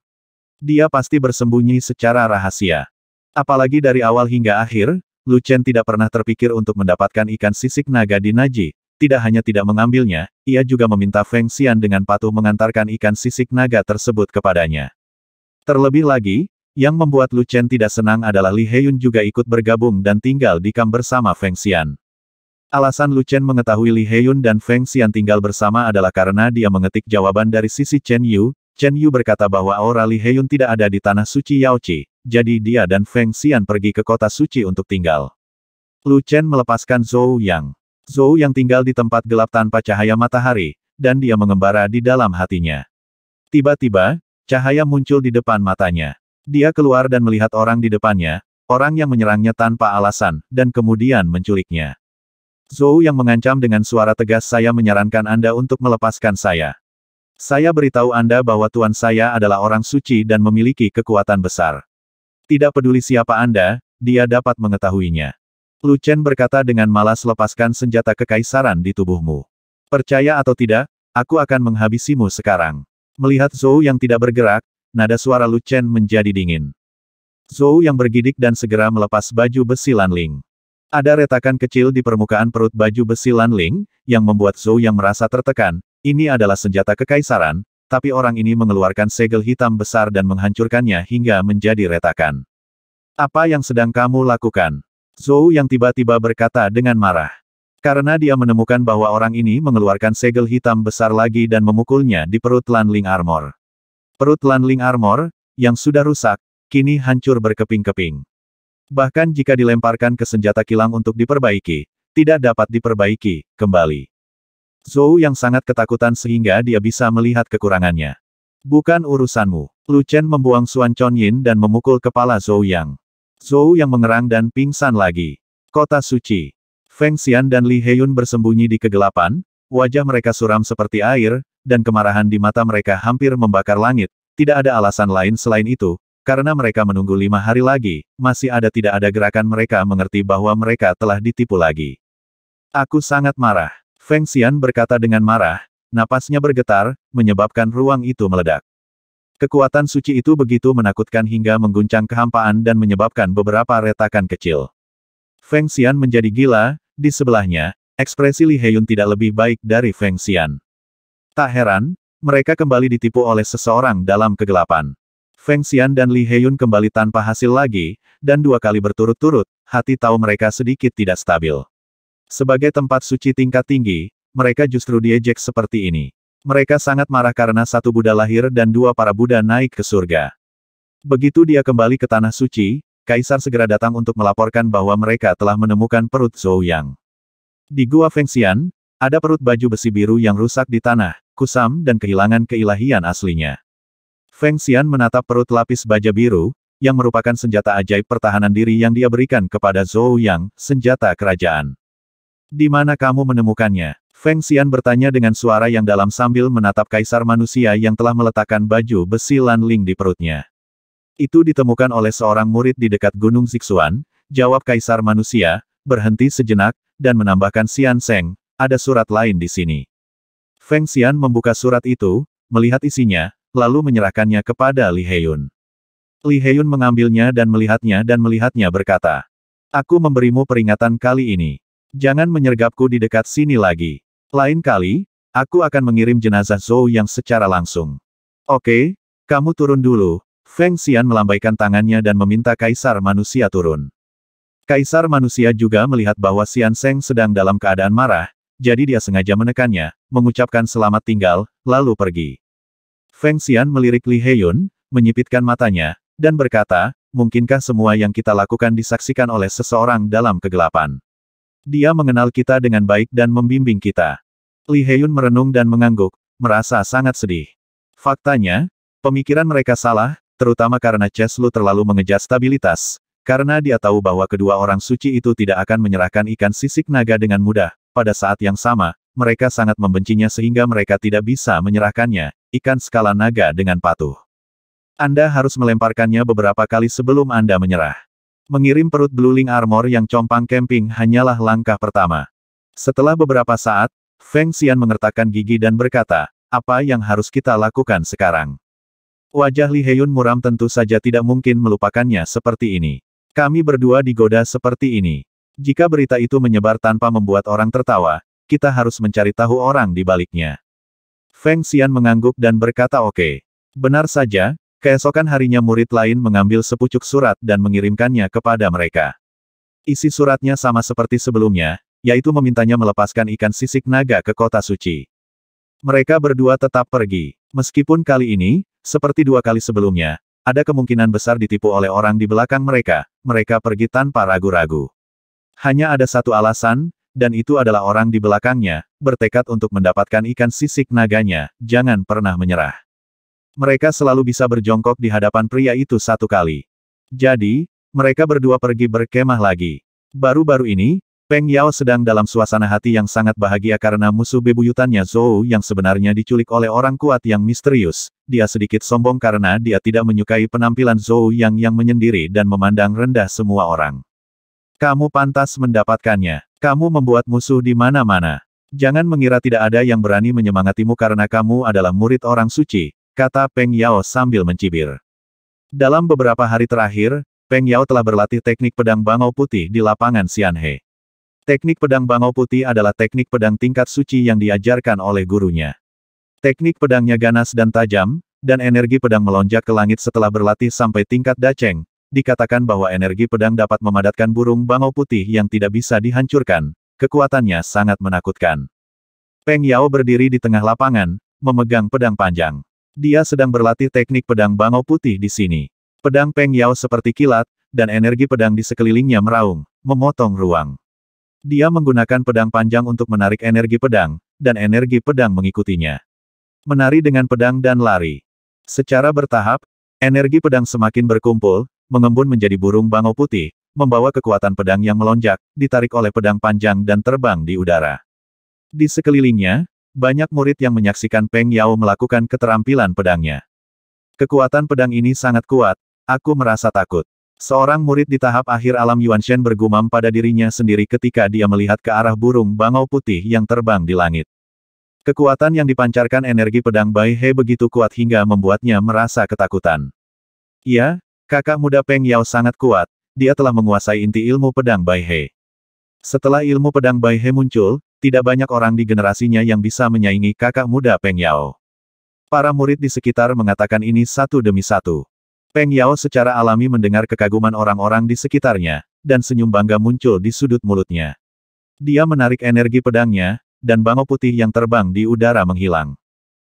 [SPEAKER 1] Dia pasti bersembunyi secara rahasia. Apalagi dari awal hingga akhir, Lu Chen tidak pernah terpikir untuk mendapatkan ikan sisik naga di Naji. Tidak hanya tidak mengambilnya, ia juga meminta Feng Xian dengan patuh mengantarkan ikan sisik naga tersebut kepadanya. Terlebih lagi, yang membuat Lu Chen tidak senang adalah Li Heyun juga ikut bergabung dan tinggal di kamp bersama Feng Xian. Alasan Lu Chen mengetahui Li Heyun dan Feng Xian tinggal bersama adalah karena dia mengetik jawaban dari sisi Chen Yu, Chen Yu berkata bahwa aura Li Heyun tidak ada di tanah suci Yaoqi, jadi dia dan Feng Xian pergi ke kota suci untuk tinggal. Lu Chen melepaskan Zhou Yang. Zhou Yang tinggal di tempat gelap tanpa cahaya matahari, dan dia mengembara di dalam hatinya. Tiba-tiba, cahaya muncul di depan matanya. Dia keluar dan melihat orang di depannya, orang yang menyerangnya tanpa alasan, dan kemudian menculiknya. Zhou yang mengancam dengan suara tegas saya menyarankan Anda untuk melepaskan saya. Saya beritahu Anda bahwa Tuan saya adalah orang suci dan memiliki kekuatan besar. Tidak peduli siapa Anda, dia dapat mengetahuinya. Lu Chen berkata dengan malas lepaskan senjata kekaisaran di tubuhmu. Percaya atau tidak, aku akan menghabisimu sekarang. Melihat Zhou yang tidak bergerak, nada suara Lu Chen menjadi dingin. Zhou yang bergidik dan segera melepas baju besi Ling. Ada retakan kecil di permukaan perut baju besi Ling yang membuat Zhou yang merasa tertekan, ini adalah senjata kekaisaran, tapi orang ini mengeluarkan segel hitam besar dan menghancurkannya hingga menjadi retakan. Apa yang sedang kamu lakukan? Zhou yang tiba-tiba berkata dengan marah. Karena dia menemukan bahwa orang ini mengeluarkan segel hitam besar lagi dan memukulnya di perut Lanling Armor. Perut Lanling Armor, yang sudah rusak, kini hancur berkeping-keping. Bahkan jika dilemparkan ke senjata kilang untuk diperbaiki, tidak dapat diperbaiki kembali. Zhou yang sangat ketakutan sehingga dia bisa melihat kekurangannya. Bukan urusanmu. Lu Chen membuang Suan Yin dan memukul kepala Zhou Yang. Zhou Yang mengerang dan pingsan lagi. Kota Suci. Feng Xian dan Li Heyun bersembunyi di kegelapan, wajah mereka suram seperti air, dan kemarahan di mata mereka hampir membakar langit. Tidak ada alasan lain selain itu, karena mereka menunggu lima hari lagi, masih ada tidak ada gerakan mereka mengerti bahwa mereka telah ditipu lagi. Aku sangat marah. Feng Xian berkata dengan marah, napasnya bergetar, menyebabkan ruang itu meledak. Kekuatan suci itu begitu menakutkan hingga mengguncang kehampaan dan menyebabkan beberapa retakan kecil. Feng Xian menjadi gila, di sebelahnya, ekspresi Li Heyun tidak lebih baik dari Feng Xian. Tak heran, mereka kembali ditipu oleh seseorang dalam kegelapan. Feng Xian dan Li Heyun kembali tanpa hasil lagi, dan dua kali berturut-turut, hati tahu mereka sedikit tidak stabil. Sebagai tempat suci tingkat tinggi, mereka justru diejek seperti ini. Mereka sangat marah karena satu Buddha lahir dan dua para Buddha naik ke surga. Begitu dia kembali ke Tanah Suci, Kaisar segera datang untuk melaporkan bahwa mereka telah menemukan perut Zhou Yang. Di Gua Fengxian, ada perut baju besi biru yang rusak di tanah, kusam dan kehilangan keilahian aslinya. Feng Xian menatap perut lapis baja biru, yang merupakan senjata ajaib pertahanan diri yang dia berikan kepada Zhou Yang, senjata kerajaan. Di mana kamu menemukannya? Feng Xian bertanya dengan suara yang dalam sambil menatap kaisar manusia yang telah meletakkan baju besi Lan Ling di perutnya. Itu ditemukan oleh seorang murid di dekat Gunung Zixuan, jawab kaisar manusia, berhenti sejenak, dan menambahkan Xian Seng, ada surat lain di sini. Feng Xian membuka surat itu, melihat isinya, lalu menyerahkannya kepada Li Heyun. Li Heyun mengambilnya dan melihatnya dan melihatnya berkata, Aku memberimu peringatan kali ini. Jangan menyergapku di dekat sini lagi. Lain kali, aku akan mengirim jenazah Zhou yang secara langsung. Oke, kamu turun dulu. Feng Xian melambaikan tangannya dan meminta Kaisar Manusia turun. Kaisar Manusia juga melihat bahwa Xian Seng sedang dalam keadaan marah, jadi dia sengaja menekannya, mengucapkan selamat tinggal, lalu pergi. Feng Xian melirik Li Heyun, menyipitkan matanya, dan berkata, mungkinkah semua yang kita lakukan disaksikan oleh seseorang dalam kegelapan? Dia mengenal kita dengan baik dan membimbing kita. Li Heyun merenung dan mengangguk, merasa sangat sedih. Faktanya, pemikiran mereka salah, terutama karena Cheslu terlalu mengejar stabilitas, karena dia tahu bahwa kedua orang suci itu tidak akan menyerahkan ikan sisik naga dengan mudah. Pada saat yang sama, mereka sangat membencinya sehingga mereka tidak bisa menyerahkannya, ikan skala naga dengan patuh. Anda harus melemparkannya beberapa kali sebelum Anda menyerah. Mengirim perut beluling Armor yang compang camping hanyalah langkah pertama. Setelah beberapa saat, Feng Xian mengertakkan gigi dan berkata, apa yang harus kita lakukan sekarang? Wajah Li Heyun muram tentu saja tidak mungkin melupakannya seperti ini. Kami berdua digoda seperti ini. Jika berita itu menyebar tanpa membuat orang tertawa, kita harus mencari tahu orang di baliknya. Feng Xian mengangguk dan berkata oke. Okay. Benar saja, Keesokan harinya murid lain mengambil sepucuk surat dan mengirimkannya kepada mereka. Isi suratnya sama seperti sebelumnya, yaitu memintanya melepaskan ikan sisik naga ke kota suci. Mereka berdua tetap pergi. Meskipun kali ini, seperti dua kali sebelumnya, ada kemungkinan besar ditipu oleh orang di belakang mereka, mereka pergi tanpa ragu-ragu. Hanya ada satu alasan, dan itu adalah orang di belakangnya, bertekad untuk mendapatkan ikan sisik naganya, jangan pernah menyerah mereka selalu bisa berjongkok di hadapan pria itu satu kali. Jadi, mereka berdua pergi berkemah lagi. Baru-baru ini, Peng Yao sedang dalam suasana hati yang sangat bahagia karena musuh bebuyutannya Zhou yang sebenarnya diculik oleh orang kuat yang misterius. Dia sedikit sombong karena dia tidak menyukai penampilan Zhou yang yang menyendiri dan memandang rendah semua orang. Kamu pantas mendapatkannya. Kamu membuat musuh di mana-mana. Jangan mengira tidak ada yang berani menyemangatimu karena kamu adalah murid orang suci, kata Peng Yao sambil mencibir. Dalam beberapa hari terakhir, Peng Yao telah berlatih teknik pedang bangau putih di lapangan Xianhe. Teknik pedang bangau putih adalah teknik pedang tingkat suci yang diajarkan oleh gurunya. Teknik pedangnya ganas dan tajam, dan energi pedang melonjak ke langit setelah berlatih sampai tingkat daceng. Dikatakan bahwa energi pedang dapat memadatkan burung bangau putih yang tidak bisa dihancurkan, kekuatannya sangat menakutkan. Peng Yao berdiri di tengah lapangan, memegang pedang panjang. Dia sedang berlatih teknik pedang bangau putih di sini. Pedang Peng Yao seperti kilat, dan energi pedang di sekelilingnya meraung, memotong ruang. Dia menggunakan pedang panjang untuk menarik energi pedang, dan energi pedang mengikutinya. Menari dengan pedang dan lari. Secara bertahap, energi pedang semakin berkumpul, mengembun menjadi burung bangau putih, membawa kekuatan pedang yang melonjak, ditarik oleh pedang panjang dan terbang di udara. Di sekelilingnya, banyak murid yang menyaksikan Peng Yao melakukan keterampilan pedangnya. Kekuatan pedang ini sangat kuat, aku merasa takut. Seorang murid di tahap akhir alam Yuan Shen bergumam pada dirinya sendiri ketika dia melihat ke arah burung bangau putih yang terbang di langit. Kekuatan yang dipancarkan energi pedang Bai He begitu kuat hingga membuatnya merasa ketakutan. Iya, kakak muda Peng Yao sangat kuat, dia telah menguasai inti ilmu pedang Bai He. Setelah ilmu pedang Bai He muncul, tidak banyak orang di generasinya yang bisa menyaingi kakak muda Peng Yao. Para murid di sekitar mengatakan ini satu demi satu. Peng Yao secara alami mendengar kekaguman orang-orang di sekitarnya, dan senyum bangga muncul di sudut mulutnya. Dia menarik energi pedangnya, dan bangau putih yang terbang di udara menghilang.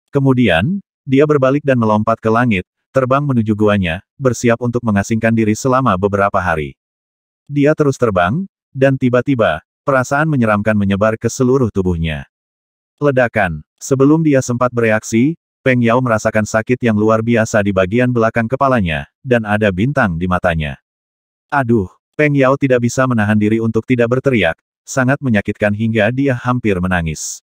[SPEAKER 1] Kemudian, dia berbalik dan melompat ke langit, terbang menuju guanya, bersiap untuk mengasingkan diri selama beberapa hari. Dia terus terbang, dan tiba-tiba, Perasaan menyeramkan menyebar ke seluruh tubuhnya. Ledakan. Sebelum dia sempat bereaksi, Peng Yao merasakan sakit yang luar biasa di bagian belakang kepalanya, dan ada bintang di matanya. Aduh, Peng Yao tidak bisa menahan diri untuk tidak berteriak, sangat menyakitkan hingga dia hampir menangis.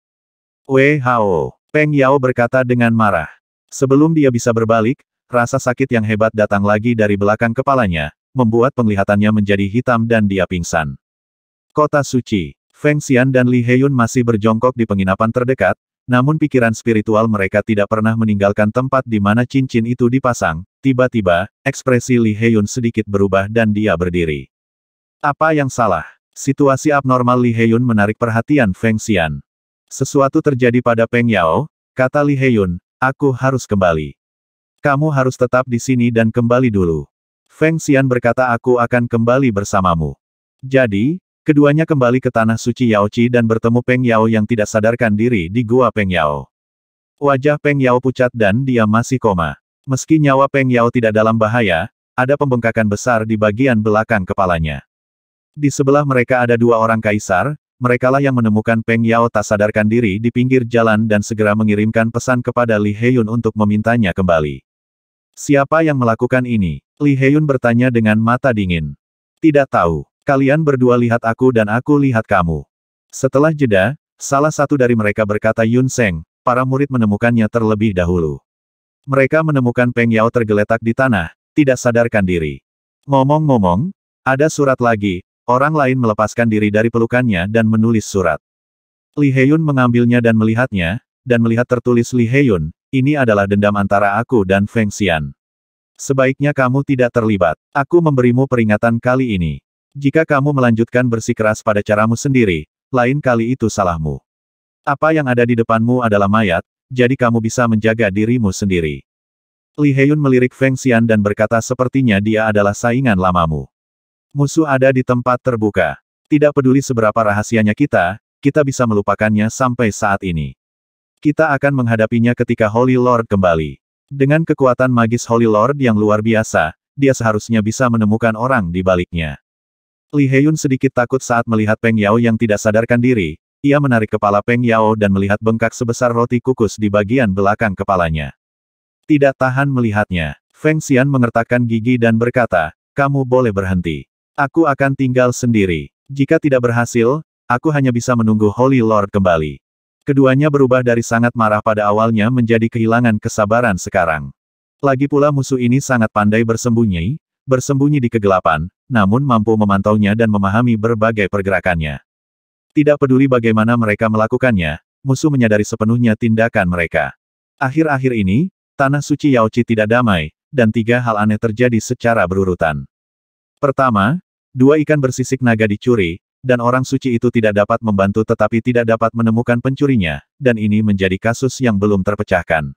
[SPEAKER 1] Wei Hao, Peng Yao berkata dengan marah. Sebelum dia bisa berbalik, rasa sakit yang hebat datang lagi dari belakang kepalanya, membuat penglihatannya menjadi hitam dan dia pingsan. Kota Suci. Feng Xian dan Li Heyun masih berjongkok di penginapan terdekat, namun pikiran spiritual mereka tidak pernah meninggalkan tempat di mana cincin itu dipasang. Tiba-tiba, ekspresi Li Heyun sedikit berubah dan dia berdiri. Apa yang salah? Situasi abnormal Li Heyun menarik perhatian Feng Xian. Sesuatu terjadi pada Peng Yao, kata Li Heyun, aku harus kembali. Kamu harus tetap di sini dan kembali dulu. Feng Xian berkata aku akan kembali bersamamu. Jadi, Keduanya kembali ke tanah suci Yaochi dan bertemu Peng Yao yang tidak sadarkan diri di gua Peng Yao. Wajah Peng Yao pucat dan dia masih koma. Meski nyawa Peng Yao tidak dalam bahaya, ada pembengkakan besar di bagian belakang kepalanya. Di sebelah mereka ada dua orang kaisar, merekalah yang menemukan Peng Yao tak sadarkan diri di pinggir jalan dan segera mengirimkan pesan kepada Li Heyun untuk memintanya kembali. Siapa yang melakukan ini? Li Heyun bertanya dengan mata dingin. Tidak tahu. Kalian berdua lihat aku dan aku lihat kamu. Setelah jeda, salah satu dari mereka berkata Yun Seng, para murid menemukannya terlebih dahulu. Mereka menemukan Peng Yao tergeletak di tanah, tidak sadarkan diri. Ngomong-ngomong, ada surat lagi, orang lain melepaskan diri dari pelukannya dan menulis surat. Li Heyun mengambilnya dan melihatnya, dan melihat tertulis Li Heyun, ini adalah dendam antara aku dan Feng Xian. Sebaiknya kamu tidak terlibat. Aku memberimu peringatan kali ini. Jika kamu melanjutkan bersikeras pada caramu sendiri, lain kali itu salahmu. Apa yang ada di depanmu adalah mayat, jadi kamu bisa menjaga dirimu sendiri. Li Heyun melirik Feng Xian dan berkata sepertinya dia adalah saingan lamamu. Musuh ada di tempat terbuka. Tidak peduli seberapa rahasianya kita, kita bisa melupakannya sampai saat ini. Kita akan menghadapinya ketika Holy Lord kembali. Dengan kekuatan magis Holy Lord yang luar biasa, dia seharusnya bisa menemukan orang di baliknya. Li Heyun sedikit takut saat melihat Peng Yao yang tidak sadarkan diri, ia menarik kepala Peng Yao dan melihat bengkak sebesar roti kukus di bagian belakang kepalanya. Tidak tahan melihatnya, Feng Xian mengertakkan gigi dan berkata, kamu boleh berhenti. Aku akan tinggal sendiri. Jika tidak berhasil, aku hanya bisa menunggu Holy Lord kembali. Keduanya berubah dari sangat marah pada awalnya menjadi kehilangan kesabaran sekarang. Lagi pula musuh ini sangat pandai bersembunyi, bersembunyi di kegelapan, namun mampu memantaunya dan memahami berbagai pergerakannya. Tidak peduli bagaimana mereka melakukannya, musuh menyadari sepenuhnya tindakan mereka. Akhir-akhir ini, Tanah Suci Yaochi tidak damai, dan tiga hal aneh terjadi secara berurutan. Pertama, dua ikan bersisik naga dicuri, dan orang suci itu tidak dapat membantu tetapi tidak dapat menemukan pencurinya, dan ini menjadi kasus yang belum terpecahkan.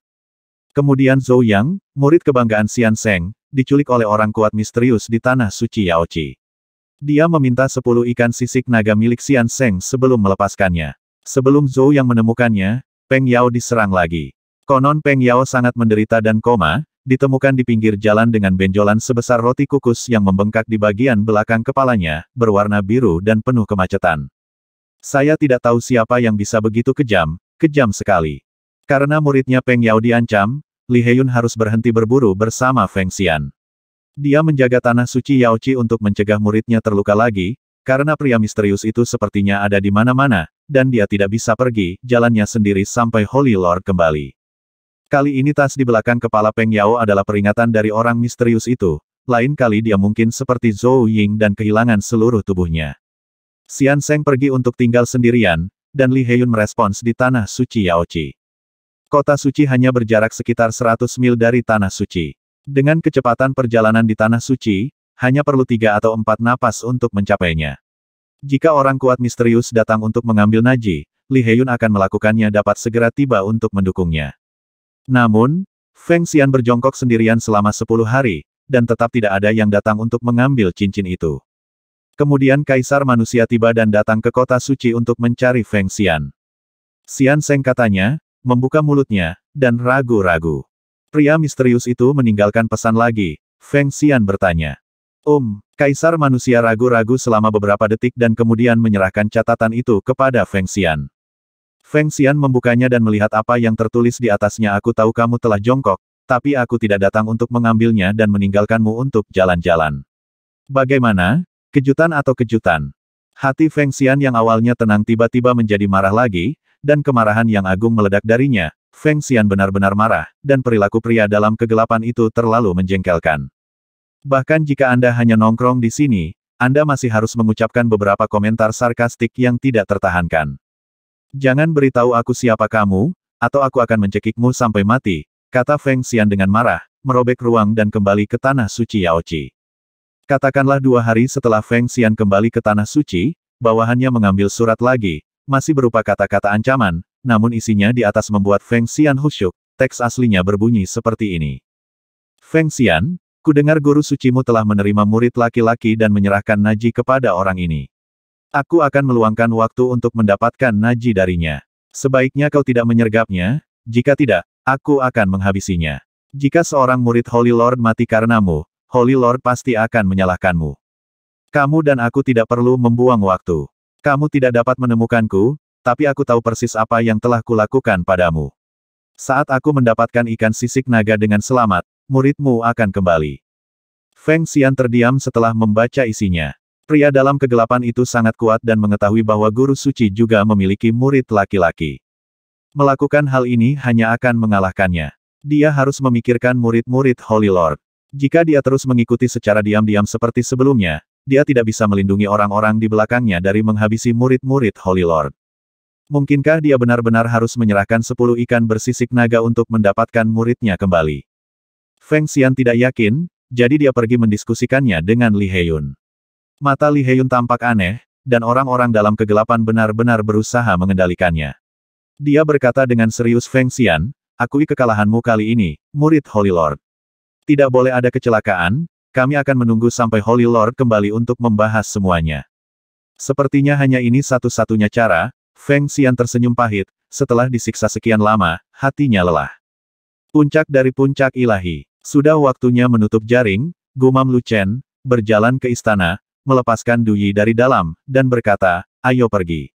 [SPEAKER 1] Kemudian Zhou Yang, murid kebanggaan Xian Seng, diculik oleh orang kuat misterius di tanah suci Yaochi. Dia meminta sepuluh ikan sisik naga milik Xian Seng sebelum melepaskannya. Sebelum Zhou yang menemukannya, Peng Yao diserang lagi. Konon Peng Yao sangat menderita dan koma, ditemukan di pinggir jalan dengan benjolan sebesar roti kukus yang membengkak di bagian belakang kepalanya, berwarna biru dan penuh kemacetan. Saya tidak tahu siapa yang bisa begitu kejam, kejam sekali. Karena muridnya Peng Yao diancam, Li Heyun harus berhenti berburu bersama Feng Xian. Dia menjaga tanah suci Yao Qi untuk mencegah muridnya terluka lagi, karena pria misterius itu sepertinya ada di mana-mana, dan dia tidak bisa pergi jalannya sendiri sampai Holy Lord kembali. Kali ini tas di belakang kepala Peng Yao adalah peringatan dari orang misterius itu, lain kali dia mungkin seperti Zhou Ying dan kehilangan seluruh tubuhnya. Xian Seng pergi untuk tinggal sendirian, dan Li Heyun merespons di tanah suci Yao Qi. Kota suci hanya berjarak sekitar 100 mil dari tanah suci. Dengan kecepatan perjalanan di tanah suci, hanya perlu tiga atau empat napas untuk mencapainya. Jika orang kuat misterius datang untuk mengambil Naji, Li Heyun akan melakukannya dapat segera tiba untuk mendukungnya. Namun, Feng Xian berjongkok sendirian selama 10 hari, dan tetap tidak ada yang datang untuk mengambil cincin itu. Kemudian Kaisar Manusia tiba dan datang ke kota suci untuk mencari Feng Xian. Xian Seng katanya, membuka mulutnya, dan ragu-ragu. Pria misterius itu meninggalkan pesan lagi, Feng Xian bertanya. Om, um, Kaisar manusia ragu-ragu selama beberapa detik dan kemudian menyerahkan catatan itu kepada Feng Xian. Feng Xian membukanya dan melihat apa yang tertulis di atasnya aku tahu kamu telah jongkok, tapi aku tidak datang untuk mengambilnya dan meninggalkanmu untuk jalan-jalan. Bagaimana? Kejutan atau kejutan? Hati Feng Xian yang awalnya tenang tiba-tiba menjadi marah lagi, dan kemarahan yang agung meledak darinya, Feng Xian benar-benar marah, dan perilaku pria dalam kegelapan itu terlalu menjengkelkan. Bahkan jika Anda hanya nongkrong di sini, Anda masih harus mengucapkan beberapa komentar sarkastik yang tidak tertahankan. Jangan beritahu aku siapa kamu, atau aku akan mencekikmu sampai mati, kata Feng Xian dengan marah, merobek ruang dan kembali ke tanah suci Yaochi. Katakanlah dua hari setelah Feng Xian kembali ke tanah suci, bawahannya mengambil surat lagi, masih berupa kata-kata ancaman, namun isinya di atas membuat Feng Xian husyuk, teks aslinya berbunyi seperti ini. Feng Xian, ku dengar guru sucimu telah menerima murid laki-laki dan menyerahkan Naji kepada orang ini. Aku akan meluangkan waktu untuk mendapatkan Naji darinya. Sebaiknya kau tidak menyergapnya, jika tidak, aku akan menghabisinya. Jika seorang murid Holy Lord mati karenamu, Holy Lord pasti akan menyalahkanmu. Kamu dan aku tidak perlu membuang waktu. Kamu tidak dapat menemukanku, tapi aku tahu persis apa yang telah kulakukan padamu. Saat aku mendapatkan ikan sisik naga dengan selamat, muridmu akan kembali. Feng Xian terdiam setelah membaca isinya. Pria dalam kegelapan itu sangat kuat dan mengetahui bahwa guru suci juga memiliki murid laki-laki. Melakukan hal ini hanya akan mengalahkannya. Dia harus memikirkan murid-murid Holy Lord. Jika dia terus mengikuti secara diam-diam seperti sebelumnya, dia tidak bisa melindungi orang-orang di belakangnya dari menghabisi murid-murid Holy Lord. Mungkinkah dia benar-benar harus menyerahkan sepuluh ikan bersisik naga untuk mendapatkan muridnya kembali? Feng Xian tidak yakin, jadi dia pergi mendiskusikannya dengan Li Heyun. Mata Li Heyun tampak aneh, dan orang-orang dalam kegelapan benar-benar berusaha mengendalikannya. Dia berkata dengan serius Feng Xian, akui kekalahanmu kali ini, murid Holy Lord. Tidak boleh ada kecelakaan, kami akan menunggu sampai Holy Lord kembali untuk membahas semuanya. Sepertinya hanya ini satu-satunya cara, Feng Xian tersenyum pahit, setelah disiksa sekian lama, hatinya lelah. Puncak dari puncak ilahi. Sudah waktunya menutup jaring, gumam Lu Chen, berjalan ke istana, melepaskan Duyi dari dalam, dan berkata, ayo pergi.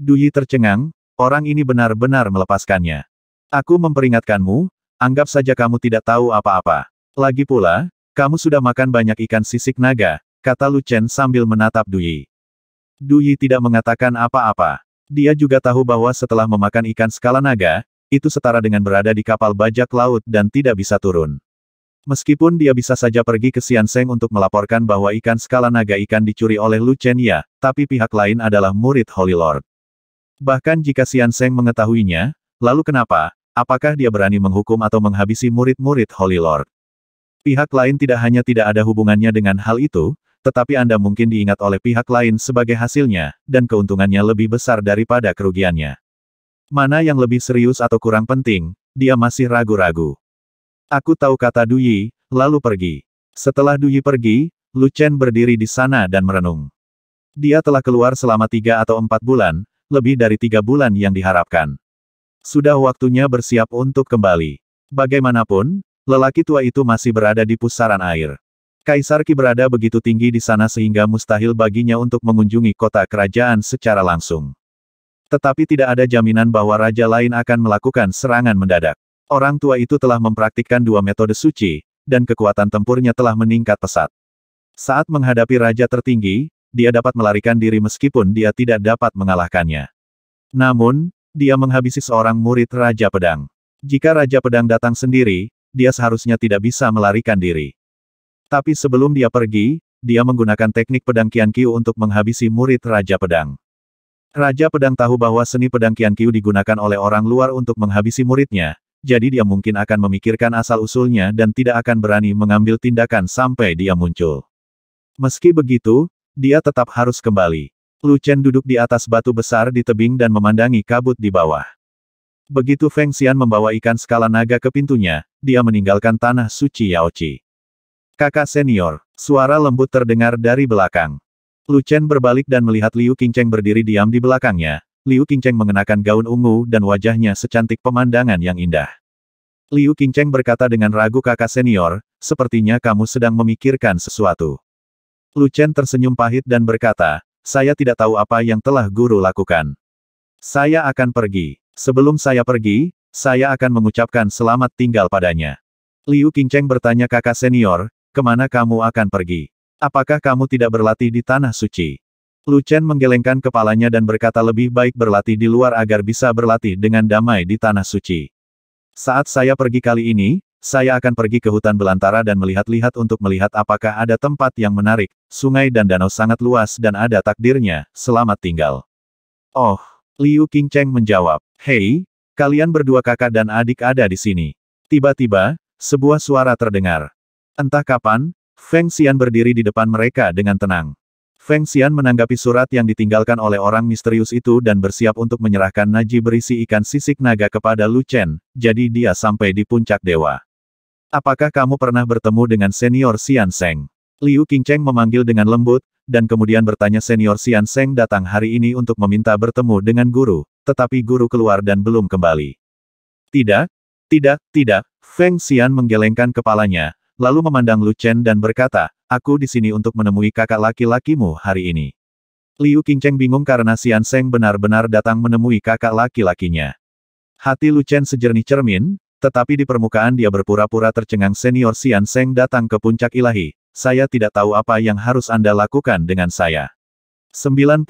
[SPEAKER 1] Duyi tercengang, orang ini benar-benar melepaskannya. Aku memperingatkanmu, anggap saja kamu tidak tahu apa-apa. Lagi pula, kamu sudah makan banyak ikan sisik naga, kata Lu Chen sambil menatap Dui. Dui tidak mengatakan apa-apa. Dia juga tahu bahwa setelah memakan ikan skala naga, itu setara dengan berada di kapal bajak laut dan tidak bisa turun. Meskipun dia bisa saja pergi ke Sian Xianseng untuk melaporkan bahwa ikan skala naga ikan dicuri oleh Lu Chen Ya, tapi pihak lain adalah murid Holy Lord. Bahkan jika Sian Xianseng mengetahuinya, lalu kenapa, apakah dia berani menghukum atau menghabisi murid-murid Holy Lord? Pihak lain tidak hanya tidak ada hubungannya dengan hal itu, tetapi Anda mungkin diingat oleh pihak lain sebagai hasilnya, dan keuntungannya lebih besar daripada kerugiannya. Mana yang lebih serius atau kurang penting, dia masih ragu-ragu. Aku tahu kata Duyi, lalu pergi. Setelah Duyi pergi, Lu Chen berdiri di sana dan merenung. Dia telah keluar selama tiga atau empat bulan, lebih dari tiga bulan yang diharapkan. Sudah waktunya bersiap untuk kembali. Bagaimanapun, Lelaki tua itu masih berada di pusaran air. Kaisar Ki berada begitu tinggi di sana sehingga mustahil baginya untuk mengunjungi kota kerajaan secara langsung. Tetapi tidak ada jaminan bahwa raja lain akan melakukan serangan mendadak. Orang tua itu telah mempraktikkan dua metode suci, dan kekuatan tempurnya telah meningkat pesat. Saat menghadapi raja tertinggi, dia dapat melarikan diri meskipun dia tidak dapat mengalahkannya. Namun, dia menghabisi seorang murid Raja Pedang. Jika Raja Pedang datang sendiri, dia seharusnya tidak bisa melarikan diri. Tapi sebelum dia pergi, dia menggunakan teknik pedang kiu untuk menghabisi murid Raja Pedang. Raja Pedang tahu bahwa seni pedang kiu digunakan oleh orang luar untuk menghabisi muridnya, jadi dia mungkin akan memikirkan asal-usulnya dan tidak akan berani mengambil tindakan sampai dia muncul. Meski begitu, dia tetap harus kembali. Lu Chen duduk di atas batu besar di tebing dan memandangi kabut di bawah. Begitu Feng Xian membawa ikan skala naga ke pintunya, dia meninggalkan tanah suci Yaochi. Kakak senior, suara lembut terdengar dari belakang. Lu Chen berbalik dan melihat Liu Qingcheng berdiri diam di belakangnya. Liu Qingcheng mengenakan gaun ungu dan wajahnya secantik pemandangan yang indah. Liu Qingcheng berkata dengan ragu kakak senior, sepertinya kamu sedang memikirkan sesuatu. Lu Chen tersenyum pahit dan berkata, saya tidak tahu apa yang telah guru lakukan. Saya akan pergi. Sebelum saya pergi, saya akan mengucapkan selamat tinggal padanya. Liu Qingcheng bertanya kakak senior, kemana kamu akan pergi? Apakah kamu tidak berlatih di Tanah Suci? Lu Chen menggelengkan kepalanya dan berkata lebih baik berlatih di luar agar bisa berlatih dengan damai di Tanah Suci. Saat saya pergi kali ini, saya akan pergi ke hutan belantara dan melihat-lihat untuk melihat apakah ada tempat yang menarik, sungai dan danau sangat luas dan ada takdirnya, selamat tinggal. Oh, Liu Qingcheng menjawab, Hei, kalian berdua kakak dan adik ada di sini. Tiba-tiba, sebuah suara terdengar. Entah kapan, Feng Xian berdiri di depan mereka dengan tenang. Feng Xian menanggapi surat yang ditinggalkan oleh orang misterius itu dan bersiap untuk menyerahkan naji berisi ikan sisik naga kepada Lu Chen, jadi dia sampai di puncak dewa. Apakah kamu pernah bertemu dengan senior Xian Seng? Liu Qingcheng memanggil dengan lembut, dan kemudian bertanya senior Xian Seng datang hari ini untuk meminta bertemu dengan guru, tetapi guru keluar dan belum kembali. Tidak, tidak, tidak, Feng Xian menggelengkan kepalanya, lalu memandang Lu Chen dan berkata, aku di sini untuk menemui kakak laki-lakimu hari ini. Liu Qingcheng bingung karena Xian Seng benar-benar datang menemui kakak laki-lakinya. Hati Lu Chen sejernih cermin, tetapi di permukaan dia berpura-pura tercengang senior Xian Seng datang ke puncak ilahi, saya tidak tahu apa yang harus Anda lakukan dengan saya. 90.